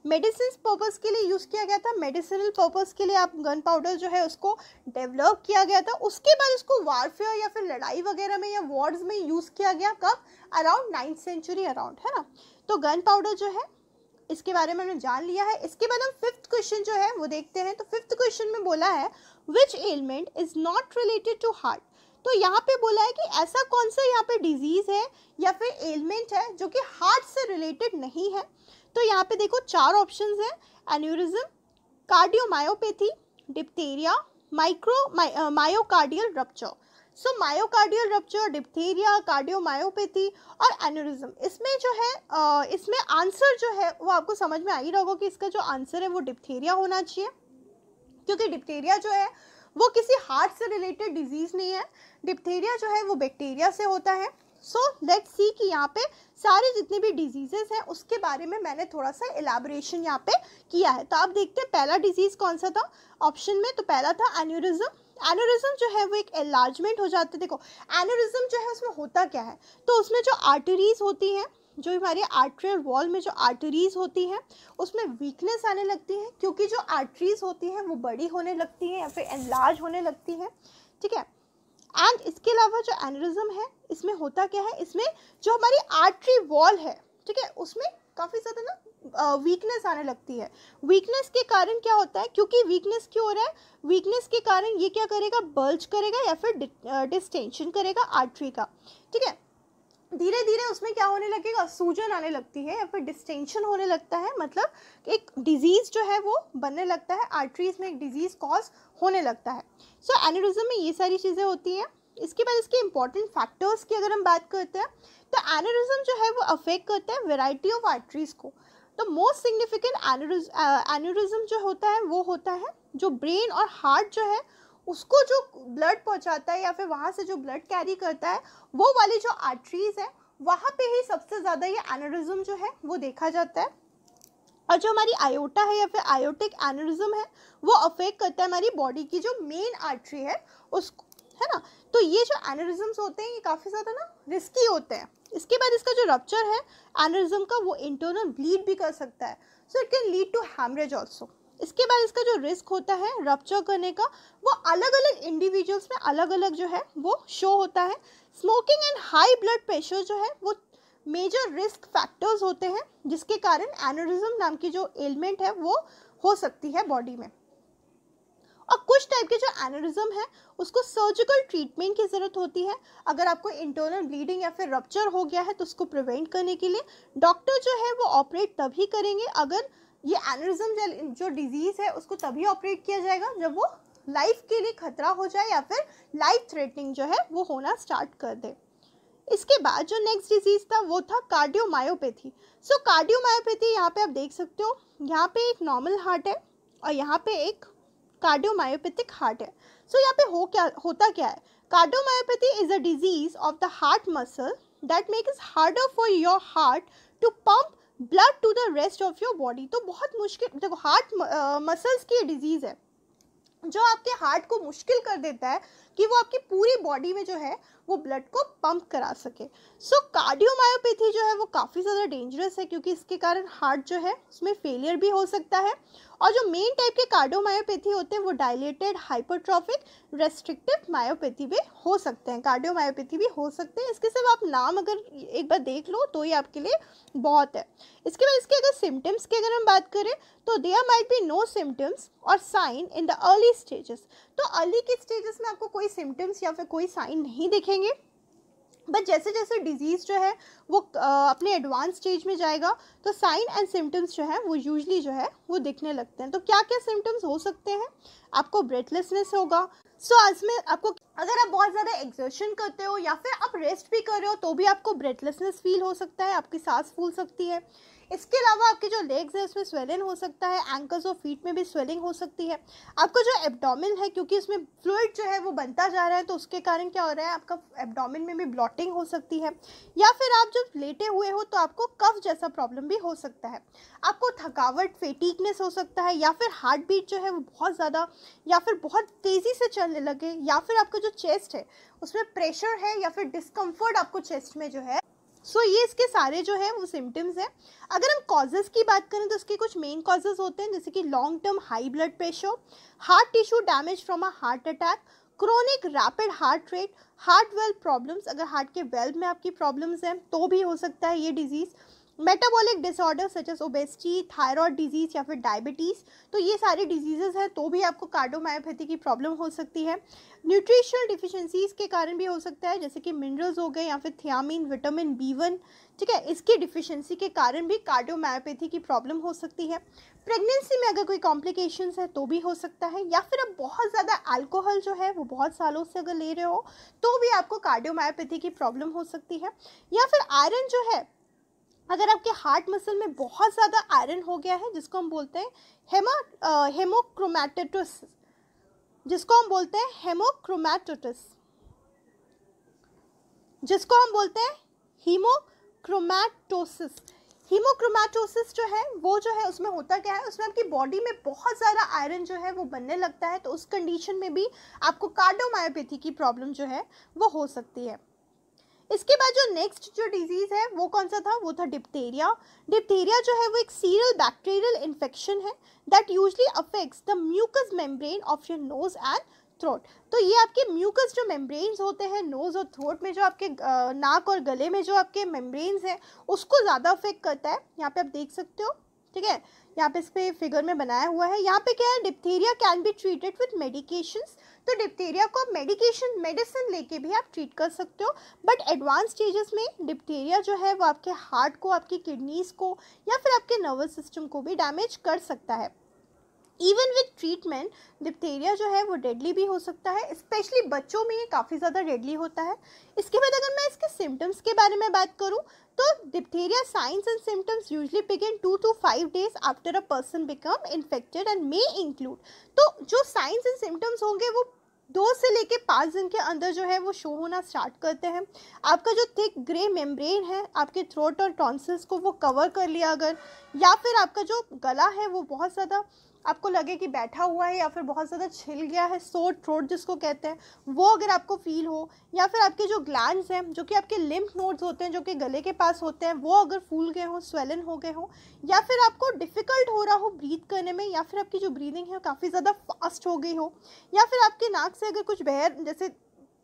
मेडिसिन पर्पज़ के लिए यूज़ किया गया था मेडिसिनल पर्पज़ के लिए आप गन पाउडर जो है उसको डेवलप किया गया था उसके बाद उसको वारफेयर या फिर लड़ाई वगैरह में या वॉर्ड्स में यूज़ किया गया कब अराउंड नाइन्थ सेंचुरी अराउंड है ना तो गन पाउडर जो है इसके बारे में हमने जान लिया है इसके बाद हम फिफ्थ क्वेश्चन जो है वो देखते हैं तो फिफ्थ क्वेश्चन में बोला है which element is not related to heart तो यहाँ पे बोला है कि ऐसा कौन सा यहाँ पे डिजीज़ है या फिर एलिमेंट है जो कि हार्ट से रिलेटेड नहीं है तो यहाँ पे देखो चार ऑप्शंस हैं aneurysm cardiomyopathy diphtheria micro myocardial rupture so myocardial rupture diphtheria cardiomyopathy और एन्यूरिज्म इसमें जो है uh, इसमें आंसर जो है वो आपको समझ में आ ही रहा होगा कि इसका जो आंसर है वो डिप्थेरिया होना चाहिए क्योंकि डिप्थेरिया जो है वो किसी हार्ट से रिलेटेड डिजीज़ नहीं है डिप्थीरिया जो है वो बैक्टीरिया से होता है सो लेट सी कि यहाँ पे सारे जितने भी डिजीजेस हैं उसके बारे में मैंने थोड़ा सा एलाब्रेशन यहाँ पे किया है तो आप देखते हैं पहला डिजीज़ कौन सा था ऑप्शन में तो पहला था एन्यूरिज्म एनोरिज्म जो है वो एक एलार्जमेंट हो जाता है देखो एनोरिज्म जो है उसमें होता क्या है तो उसमें जो आर्टरीज होती हैं जो हमारे आर्ट्रियल वॉल में जो आर्टरीज होती हैं उसमें वीकनेस आने लगती है क्योंकि जो आर्टरीज होती हैं वो बड़ी होने लगती हैं या फिर एनलार्ज होने लगती हैं ठीक है एंड इसके अलावा जो एनरिज्म है इसमें होता क्या है इसमें जो हमारी आर्टरी वॉल है ठीक है उसमें काफ़ी ज़्यादा ना वीकनेस आने लगती है वीकनेस के कारण क्या होता है क्योंकि वीकनेस क्यों हो रहा है वीकनेस के कारण ये क्या करेगा बल्ज करेगा या फिर डिस्टेंशन करेगा आर्टरी का ठीक है धीरे धीरे उसमें क्या होने लगेगा सूजन आने लगती है या फिर डिस्टेंशन होने लगता है मतलब एक डिजीज़ जो है वो बनने लगता है आर्टरीज में एक डिजीज़ कॉज होने लगता है सो so, एनोरिज्म में ये सारी चीज़ें होती हैं इसके बाद इसके इंपॉर्टेंट फैक्टर्स की अगर हम बात करते हैं तो एनोरिज्म जो है वो अफेक्ट करता है वेराइटी ऑफ आर्ट्रीज को तो मोस्ट सिग्निफिकेंट एनोरिज्म जो होता है वो होता है जो ब्रेन और हार्ट जो है उसको जो ब्लड पहुंचाता है या फिर वहाँ से जो ब्लड कैरी करता है वो वाली जो आर्ट्रीज है वहाँ पे ही सबसे ज़्यादा ये एनोरिज्म जो है वो देखा जाता है और जो हमारी आयोटा है या फिर आयोटिक एनरिज्म है वो अफेक्ट करता है हमारी बॉडी की जो मेन आर्टरी है उसको है ना तो ये जो एनरिज्म्स होते हैं ये काफ़ी ज़्यादा ना रिस्की होते हैं इसके बाद इसका जो रप्चर है एनरिज्म का वो इंटरनल ब्लीड भी कर सकता है so it can lead to haemorrhage also इसके बाद इसका जो रिस्क होता है रप्चर करने का वो अलग अलग इंडिविजुअल्स में अलग अलग जो है वो शो होता है smoking and high blood pressure जो है वो मेजर रिस्क फैक्टर्स होते हैं जिसके कारण एनोरिज्म नाम की जो एलिमेंट है वो हो सकती है बॉडी में और कुछ टाइप के जो एनोरिज्म है उसको सर्जिकल ट्रीटमेंट की ज़रूरत होती है अगर आपको इंटरनल ब्लीडिंग या फिर रप्चर हो गया है तो उसको प्रिवेंट करने के लिए डॉक्टर जो है वो ऑपरेट तभी करेंगे अगर ये एनोरिज्म जो डिजीज़ है उसको तभी ऑपरेट किया जाएगा जब वो लाइफ के लिए खतरा हो जाए या फिर लाइफ थ्रेटनिंग जो है वो होना स्टार्ट कर दे इसके बाद जो नेक्स्ट डिजीज़ था वो था कार्डियोमायोपैथी सो कार्डियोमायोपैथी यहाँ पे आप देख सकते हो यहाँ पे एक नॉर्मल हार्ट है और यहाँ पे एक कार्डियोमायोपैथिक हार्ट है सो so, यहाँ पे हो क्या होता क्या है cardiomyopathy is a disease of the heart muscle that make is harder for your heart to pump blood to the rest of your body तो बहुत मुश्किल देखो हार्ट मसल्स की डिजीज़ है जो आपके हार्ट को मुश्किल कर देता है कि वो आपकी पूरी बॉडी में जो है वो ब्लड को पंप करा सके सो so, कार्डियोमायोपैथी जो है वो काफ़ी ज़्यादा डेंजरस है क्योंकि इसके कारण हार्ट जो है उसमें फेलियर भी हो सकता है और जो मेन टाइप के कार्डियोमायोपैथी होते हैं वो डायलेटेड हाइपरट्रॉफिक रेस्ट्रिक्टिव मायोपैथी भी हो सकते हैं कार्डियोमायोपैथी भी हो सकते हैं इसके सिर्फ आप नाम अगर एक बार देख लो तो ही आपके लिए बहुत है इसके बाद इसके अगर सिम्टम्स की अगर हम बात करें तो there might be no symptoms और sign in the early stages तो अर्ली के स्टेजेस में आपको कोई सिम्टम्स या फिर कोई साइन नहीं दिखेंगे बट जैसे जैसे डिजीज़ जो है वो अपने एडवांस स्टेज में जाएगा तो साइन एंड सिम्टम्स जो है वो यूजली जो है वो दिखने लगते हैं तो क्या क्या सिम्टम्स हो सकते हैं आपको ब्रेथलेसनेस होगा सो so, आज में आपको अगर आप बहुत ज़्यादा एग्जर्शन करते हो या फिर आप रेस्ट भी कर रहे हो तो भी आपको ब्रेथलेसनेस फील हो सकता है आपकी सांस फूल सकती है इसके अलावा आपके जो लेग्स है उसमें स्वेलिंग हो सकता है एंकल्स और फीट में भी स्वेलिंग हो सकती है आपका जो एब्डोमिन है क्योंकि उसमें फ्लूड जो है वो बनता जा रहा है तो उसके कारण क्या हो रहा है आपका एब्डोमिन में भी ब्लॉटिंग हो सकती है या फिर आप जब लेटे हुए हो तो आपको कफ जैसा प्रॉब्लम भी हो सकता है आपको थकावट फेटीकनेस हो सकता है या फिर हार्ट बीट जो है वो बहुत ज़्यादा या फिर बहुत तेज़ी से चलने लगे या फिर आपका जो चेस्ट है उसमें प्रेशर है या फिर डिस्कम्फर्ट आपको चेस्ट में जो है सो so, ये इसके सारे जो है वो सिम्टम्स हैं अगर हम कॉजेज़ की बात करें तो इसके कुछ मेन कॉजेज़ होते हैं जैसे कि long term high blood pressure heart tissue damage from a heart attack chronic rapid heart rate heart valve problems अगर हार्ट के वेल्व में आपकी प्रॉब्लम्स हैं तो भी हो सकता है ये disease metabolic disorder such as obesity thyroid disease या फिर डायबिटीज़ तो ये सारी डिजीज़ हैं तो भी आपको कार्डोमायोपैथी की प्रॉब्लम हो सकती है न्यूट्रिशनल डिफिशेंसीज़ के कारण भी हो सकता है जैसे कि मिनरल्स हो गए या फिर थियामिन विटामिन बी वन ठीक है इसकी डिफिशेंसी के कारण भी कार्डियोमायोपैथी की प्रॉब्लम हो सकती है प्रेगनेंसी में अगर कोई कॉम्प्लिकेशन है तो भी हो सकता है या फिर आप बहुत ज़्यादा अल्कोहल जो है वो बहुत सालों से अगर ले रहे हो तो भी आपको कार्डियोमायोपैथी की प्रॉब्लम हो सकती है या फिर आयरन जो है अगर आपके हार्ट मसल में बहुत ज़्यादा आयरन हो गया है जिसको हम बोलते हैं हेमा हेमोक्रोमैटोटिस जिसको हम बोलते हैं हेमोक्रोमैटोटिस जिसको हम बोलते हैं हीमोक्रोमैटोसिस हीमोक्रोमैटोसिस जो है वो जो है उसमें होता क्या है उसमें आपकी बॉडी में बहुत ज़्यादा आयरन जो है वो बनने लगता है तो उस कंडीशन में भी आपको कार्डोमायोपैथी की प्रॉब्लम जो है वो हो सकती है इसके बाद जो नेक्स्ट जो डिजीज़ है वो कौन सा था वो था डिप्थेरिया डिप्थेरिया जो है वो एक सीरियल बैक्टीरियल इन्फेक्शन है that usually affects the mucous membrane of your nose and throat तो ये आपके म्यूकस जो मेम्ब्रेन्स होते हैं नोज़ और थ्रोट में जो आपके नाक और गले में जो आपके मेम्ब्रेन्स हैं उसको ज़्यादा अफेक्ट करता है यहाँ पे आप देख सकते हो ठीक है यहाँ पे इस पे फिगर में बनाया हुआ है यहाँ पे क्या है diphtheria can be treated with medication तो डिप्थीरिया को आप मेडिकेशन मेडिसिन लेके भी आप ट्रीट कर सकते हो बट एडवांस स्टेजेस में डिप्थीरिया जो है वो आपके हार्ट को आपकी किडनीज़ को या फिर आपके नर्वस सिस्टम को भी डैमेज कर सकता है इवन विथ ट्रीटमेंट डिप्थेरिया जो है वो डेडली भी हो सकता है स्पेशली बच्चों में ये काफ़ी ज़्यादा डेडली होता है इसके बाद अगर मैं इसके सिम्टम्स के बारे में बात करूँ तो diphtheria signs and symptoms usually begin two to five days after a person become infected and may include तो जो साइंस एंड सिम्टम्स होंगे वो दो से लेके पाँच दिन के अंदर जो है वो शो होना स्टार्ट करते हैं आपका जो थिक ग्रे मेम्ब्रेन है आपके थ्रोट और टॉन्सिल्स को वो कवर कर लिया अगर या फिर आपका जो गला है वो बहुत ज़्यादा आपको लगे कि बैठा हुआ है या फिर बहुत ज़्यादा छिल गया है सोर थ्रोट जिसको कहते हैं वो अगर आपको फील हो या फिर आपके जो ग्लैंड्स हैं जो कि आपके लिम्फ नोड्स होते हैं जो कि गले के पास होते हैं वो अगर फूल गए हों स्वेलन हो गए हों या फिर आपको डिफ़िकल्ट हो रहा हो ब्रीथ करने में या फिर आपकी जो ब्रीदिंग है काफ़ी ज़्यादा फास्ट हो गई हो या फिर आपके नाक से अगर कुछ बह जैसे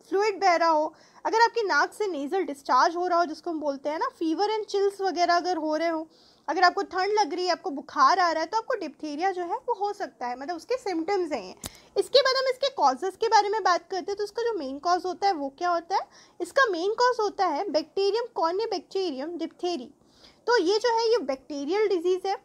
फ्लूड बह रहा हो अगर आपकी नाक से नेज़ल डिस्चार्ज हो रहा हो जिसको हम बोलते हैं ना फीवर एंड चिल्स वगैरह अगर हो रहे हो अगर आपको ठंड लग रही है आपको बुखार आ रहा है तो आपको डिप्थीरिया जो है वो हो सकता है मतलब उसके सिम्टम्स हैं इसके बाद हम इसके कॉजेज़ के बारे में बात करते हैं तो उसका जो मेन कॉज होता है वो क्या होता है इसका मेन कॉज होता है बैक्टीरियम कॉर्न बैक्टीरियम डिप्थेरी तो ये जो है ये बैक्टीरियल डिजीज़ है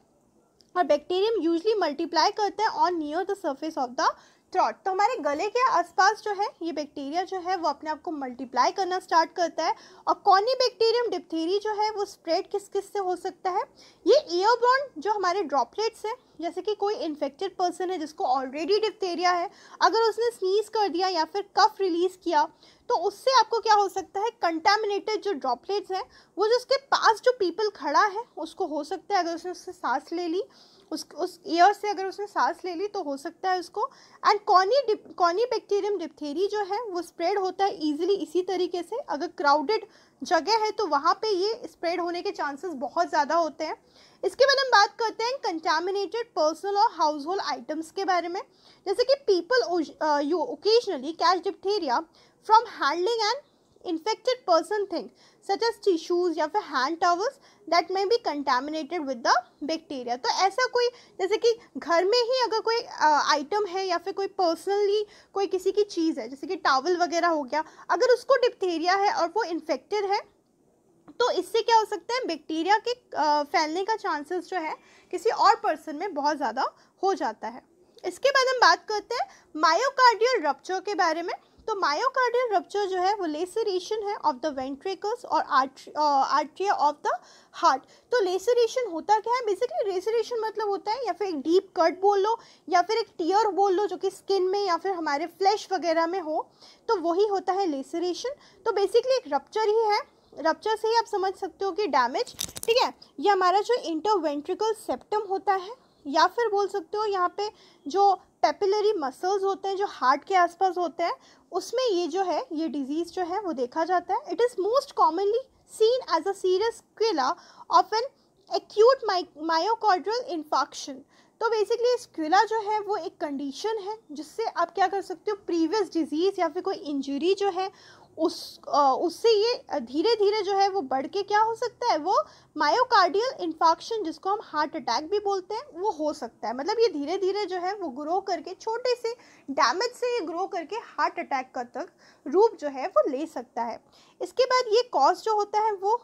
और बैक्टीरियम यूजली मल्टीप्लाई करते हैं on near the surface of the throat तो हमारे गले के आसपास जो है ये बैक्टीरिया जो है वो अपने आप को मल्टीप्लाई करना स्टार्ट करता है और कॉनी बैक्टीरियम डिप्थीरी जो है वो स्प्रेड किस किस से हो सकता है ये ईयरबॉर्न जो हमारे ड्रॉपलेट्स हैं जैसे कि कोई इन्फेक्टेड पर्सन है जिसको ऑलरेडी डिप्थेरिया है अगर उसने स्नीज कर दिया या फिर कफ रिलीज़ किया तो उससे आपको क्या हो सकता है कंटामिनेटेड जो ड्रॉपलेट्स हैं वो जो उसके पास जो पीपल खड़ा है उसको हो सकता है अगर उसने उससे सांस ले ली उस उस ईयर से अगर उसने सांस ले ली तो हो सकता है उसको एंड कॉनी डिप कॉनी बैक्टीरियम डिप्थेरी जो है वो स्प्रेड होता है ईजिली इसी तरीके से अगर क्राउडेड जगह है तो वहाँ पे ये स्प्रेड होने के चांसेस बहुत ज़्यादा होते हैं इसके बाद हम बात करते हैं कंटामिनेटेड पर्सनल और हाउस होल्ड आइटम्स के बारे में जैसे कि people you occasionally catch diphtheria from handling and infected person thing such tissues या फिर hand towels that may be contaminated with the bacteria तो ऐसा कोई जैसे कि घर में ही अगर कोई आइटम है या फिर कोई पर्सनली कोई किसी की चीज़ है जैसे कि टावल वगैरह हो गया अगर उसको डिप्थेरिया है और वो इन्फेक्टेड है तो इससे क्या हो सकता है बैक्टीरिया के फैलने का चांसेस जो है किसी और पर्सन में बहुत ज़्यादा हो जाता है इसके बाद हम बात करते हैं मायोकार्डियल रप्चर के बारे में तो मायोकार्डियल रप्चर जो है वो लेसरेशन है ऑफ द वेंट्रिकल्स और आर्ट्रिया ऑफ द हार्ट तो लेसरेशन होता क्या है बेसिकली लेसरेशन मतलब होता है या फिर एक डीप कट बोल लो या फिर एक टीयर बोल लो जो कि स्किन में या फिर हमारे फ्लैश वगैरह में हो तो वही होता है लेसरेशन तो बेसिकली एक रप्चर ही है रप्चर से ही आप समझ सकते हो कि डैमेज ठीक है ये हमारा जो इंटरवेंट्रिकल सेप्टम होता है या फिर बोल सकते हो यहाँ पे जो पेपिलरी मसल्स होते हैं जो हार्ट के आसपास होते हैं उसमें ये जो है ये डिज़ीज़ जो है वो देखा जाता है it is most commonly seen as a serious sequela of an acute myocardial infarction तो बेसिकली स्क्विला जो है वो एक कंडीशन है जिससे आप क्या कर सकते हो प्रीवियस डिजीज़ या फिर कोई इंजरी जो है उस उससे ये धीरे धीरे जो है वो बढ़ के क्या हो सकता है वो मायोकार्डियल इन्फाक्शन जिसको हम हार्ट अटैक भी बोलते हैं वो हो सकता है मतलब ये धीरे धीरे जो है वो ग्रो करके छोटे से डैमेज से ये ग्रो करके हार्ट अटैक का तक रूप जो है वो ले सकता है इसके बाद ये कॉज जो होता है वो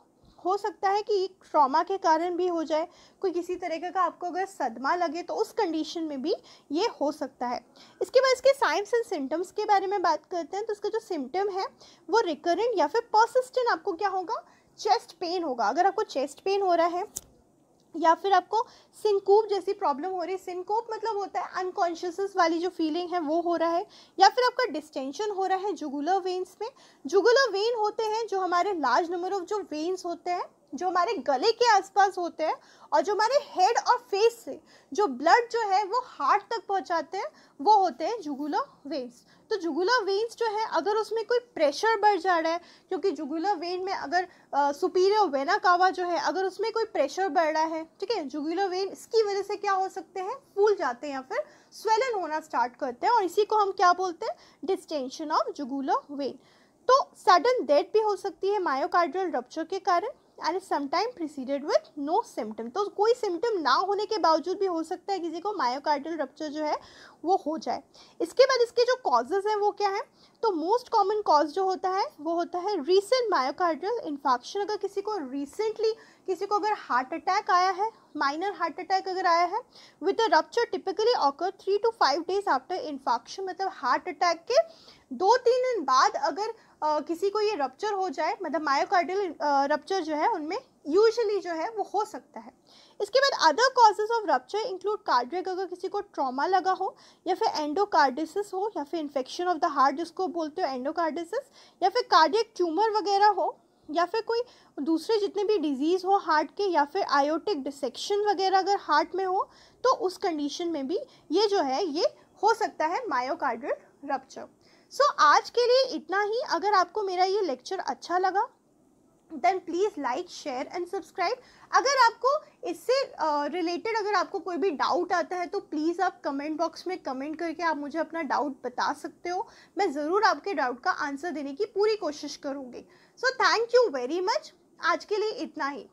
हो सकता है कि ट्रॉमा के कारण भी हो जाए कोई किसी तरीके का आपको अगर सदमा लगे तो उस कंडीशन में भी ये हो सकता है इसके बाद इसके साइंस एंड सिम्टम्स के बारे में बात करते हैं तो इसका जो सिम्टम है वो रिकरेंट या फिर परसिस्टेंट आपको क्या होगा चेस्ट पेन होगा अगर आपको चेस्ट पेन हो रहा है या फिर आपको सिंकूप जैसी प्रॉब्लम हो रही है सिंकूप मतलब होता है अनकॉन्शियसनेस वाली जो फीलिंग है वो हो रहा है या फिर आपका डिस्टेंशन हो रहा है जुगुलर वेन्स में जुगुलर वेन होते हैं जो हमारे लार्ज नंबर ऑफ जो वेन्स होते हैं जो हमारे गले के आसपास होते हैं और जो हमारे हेड और फेस से जो ब्लड जो है वो हार्ट तक पहुंचाते हैं वो होते हैं जुगुलर वेन्स तो जुगुला वेन्स जो है अगर उसमें कोई प्रेशर बढ़ जा रहा है क्योंकि जुगुला वेन में अगर सुपीरियर वेना कावा जो है अगर उसमें कोई प्रेशर बढ़ रहा है ठीक है जुगुलर वेन इसकी वजह से क्या हो सकते हैं फूल जाते हैं या फिर स्वेलन होना स्टार्ट करते हैं और इसी को हम क्या बोलते हैं डिस्टेंशन ऑफ जुगुलर वेन तो सडन डेथ भी हो सकती है मायोकार्डियल रप्चर के कारण and is sometime preceded with no तो कोई सिम्टम ना होने के बावजूद भी हो सकता है किसी को मायोकार्डियल रक्चर जो है वो हो जाए इसके बाद इसके जो कॉजेज हैं वो क्या है तो मोस्ट कॉमन कॉज जो होता है वो होता है रीसेंट मायोकार्डियल इन्फेक्शन अगर किसी को रिसेंटली किसी को अगर हार्ट अटैक आया है माइनर हार्ट अटैक अगर आया है with a rupture typically occur three to five days after infarction मतलब हार्ट अटैक के दो तीन दिन बाद अगर आ, किसी को ये रप्चर हो जाए मतलब मायोकार्डियल रप्चर जो है उनमें यूजली जो है वो हो सकता है इसके बाद other causes of rupture include cardiac अगर किसी को ट्रॉमा लगा हो या फिर एंडोकार्डिसिस हो या फिर इन्फेक्शन ऑफ द हार्ट जिसको बोलते हो एंडोकार्डिसिस या फिर कार्डियक ट्यूमर वगैरह हो या फिर कोई दूसरे जितने भी डिजीज़ हो हार्ट के या फिर आयोटिक डिसेक्शन वगैरह अगर हार्ट में हो तो उस कंडीशन में भी ये जो है ये हो सकता है मायोकार्डियल रप्चर सो so, आज के लिए इतना ही अगर आपको मेरा ये लेक्चर अच्छा लगा then please like share and subscribe अगर आपको इससे रिलेटेड uh, अगर आपको कोई भी डाउट आता है तो प्लीज़ आप कमेंट बॉक्स में कमेंट करके आप मुझे अपना डाउट बता सकते हो मैं ज़रूर आपके डाउट का आंसर देने की पूरी कोशिश करूँगी so thank you very much आज के लिए इतना ही